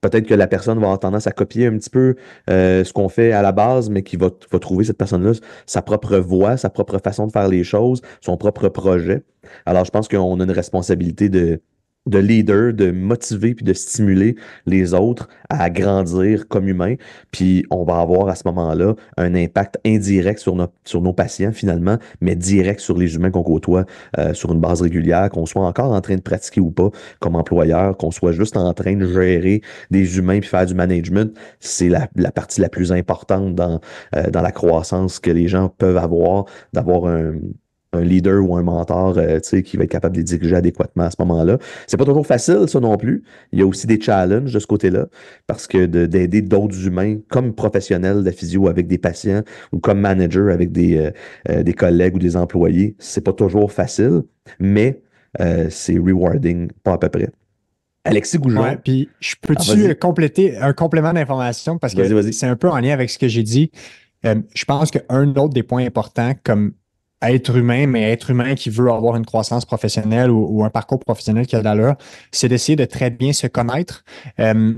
peut-être que la personne va avoir tendance à copier un petit peu euh, ce qu'on fait à la base, mais qui va, va trouver cette personne-là sa propre voix, sa propre façon de faire les choses, son propre projet. Alors, je pense qu'on a une responsabilité de, de leader, de motiver puis de stimuler les autres à grandir comme humain. Puis on va avoir à ce moment-là un impact indirect sur nos, sur nos patients finalement, mais direct sur les humains qu'on côtoie euh, sur une base régulière, qu'on soit encore en train de pratiquer ou pas comme employeur, qu'on soit juste en train de gérer des humains puis faire du management. C'est la, la partie la plus importante dans, euh, dans la croissance que les gens peuvent avoir, d'avoir un un leader ou un mentor euh, qui va être capable de les diriger adéquatement à ce moment-là. C'est pas toujours facile, ça non plus. Il y a aussi des challenges de ce côté-là, parce que d'aider d'autres humains comme professionnels de physio avec des patients ou comme manager avec des, euh, euh, des collègues ou des employés, c'est pas toujours facile, mais c'est rewarding, pas à peu près. Alexis Goujon. puis je peux-tu ah, compléter un complément d'information parce que c'est un peu en lien avec ce que j'ai dit. je pense qu'un autre des points importants, comme être humain, mais être humain qui veut avoir une croissance professionnelle ou, un parcours professionnel qui a de l'allure, c'est d'essayer de très bien se connaître. Euh,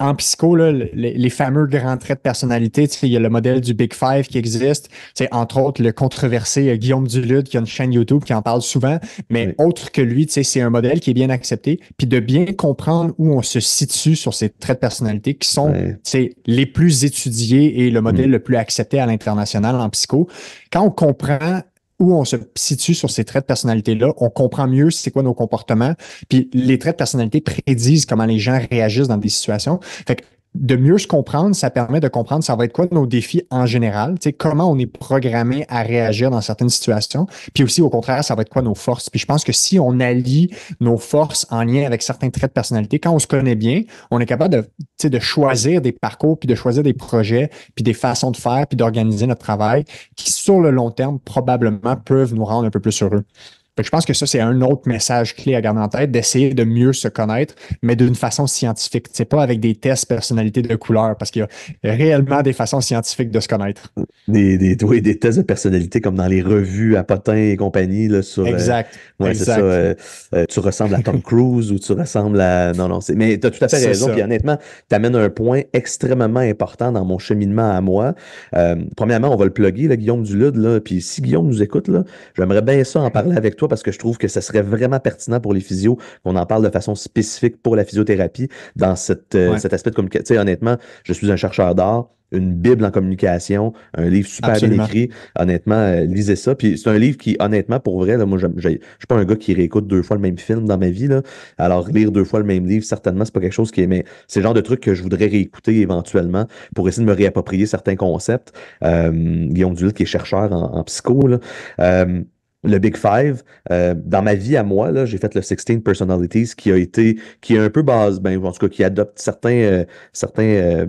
en psycho, là, les, fameux grands traits de personnalité, il y a le modèle du Big Five qui existe, entre autres le controversé euh, Guillaume Dulude qui a une chaîne YouTube qui en parle souvent, mais autre que lui, c'est un modèle qui est bien accepté, puis de bien comprendre où on se situe sur ces traits de personnalité qui sont sais, les plus étudiés et le modèle mm. le plus accepté à l'international en psycho. Quand on comprend où on se situe sur ces traits de personnalité-là, on comprend mieux c'est quoi nos comportements, puis les traits de personnalité prédisent comment les gens réagissent dans des situations. Fait que de mieux se comprendre, ça permet de comprendre ça va être quoi nos défis en général, comment on est programmé à réagir dans certaines situations, puis aussi au contraire, ça va être quoi nos forces. Puis je pense que si on allie nos forces en lien avec certains traits de personnalité, quand on se connaît bien, on est capable de, de choisir des parcours, puis de choisir des projets, puis des façons de faire, puis d'organiser notre travail qui, sur le long terme, probablement peuvent nous rendre un peu plus heureux je pense que ça, c'est un autre message clé à garder en tête, d'essayer de mieux se connaître, mais d'une façon scientifique. C'est pas avec des tests personnalité de couleur, parce qu'il y a réellement des façons scientifiques de se connaître. Des, des, oui, des tests de personnalité comme dans les revues à Potin et compagnie. Là, sur, euh, exact. Euh, euh, tu ressembles à Tom [laughs] Cruise ou tu ressembles à. Non, non, c'est. mais tu as tout à fait raison. Puis honnêtement, tu amènes un point extrêmement important dans mon cheminement à moi. premièrement, on va le plugger, là, Guillaume Dulude. Là, puis si Guillaume nous écoute, j'aimerais bien ça en parler avec toi parce que je trouve que ce serait vraiment pertinent pour les physios qu'on en parle de façon spécifique pour la physiothérapie dans cette, euh, cet aspect de communication. Honnêtement, je suis un chercheur d'art une bible en communication, un livre super bien écrit. Honnêtement, euh, lisez ça. Puis c'est un livre qui, honnêtement, pour vrai, là, moi, je suis pas un gars qui réécoute deux fois le même film dans ma vie. Alors, lire deux fois le même livre, certainement, c'est pas quelque chose qui est. Mais c'est le genre de truc que je voudrais réécouter éventuellement pour essayer de me réapproprier certains concepts. Euh, Guillaume Dul, qui est chercheur en, psycho, là, euh, le Big Five, euh, dans ma vie à moi, là, j'ai fait le 16 Personalities qui a été, qui est un peu base, ben, en tout cas, qui adopte certains, euh, certains, euh,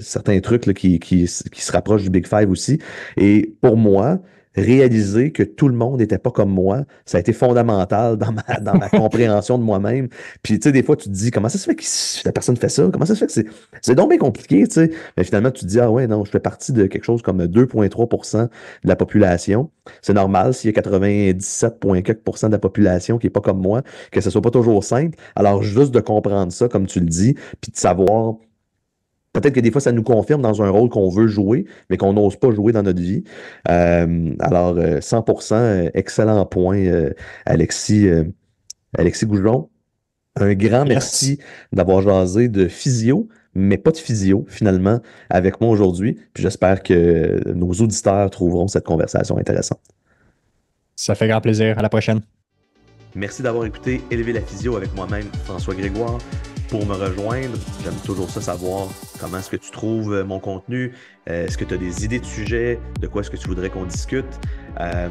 certains trucs qui, qui, qui, se rapprochent du Big Five aussi. Et pour moi, réaliser que tout le monde n'était pas comme moi, ça a été fondamental dans ma, dans ma [laughs] compréhension de moi-même. Puis, tu sais, des fois, tu te dis, comment ça se fait que la personne fait ça? Comment ça se fait que c'est, c'est donc bien compliqué, tu sais? Mais finalement, tu te dis, ah ouais, non, je fais partie de quelque chose comme 2,3 de la population. C'est normal s'il y a 97,4 de la population qui n'est pas comme moi, que ce soit pas toujours simple. Alors, juste de comprendre ça, comme tu le dis, puis de savoir Peut-être que des fois, ça nous confirme dans un rôle qu'on veut jouer, mais qu'on n'ose pas jouer dans notre vie. Euh, alors, 100%, euh, euh, excellent point, Alexis, Alexis Goujon. Un grand merci, d'avoir jasé de physio mais pas de physio finalement avec moi aujourd'hui. Puis j'espère que nos auditeurs trouveront cette conversation intéressante. Ça fait grand plaisir. À la prochaine. Merci d'avoir écouté Élever la physio avec moi-même, François Grégoire pour me rejoindre. J'aime toujours ça savoir comment est-ce que tu trouves euh, mon contenu, euh, est-ce que tu as des idées de sujets, de quoi est-ce que tu voudrais qu'on discute. Euh,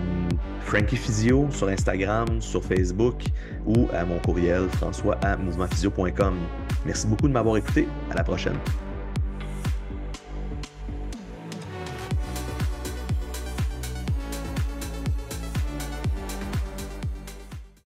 Frankie Physio sur Instagram, sur Facebook ou à mon courriel françois à mouvementphysio.com. Merci beaucoup de m'avoir écouté. À la prochaine.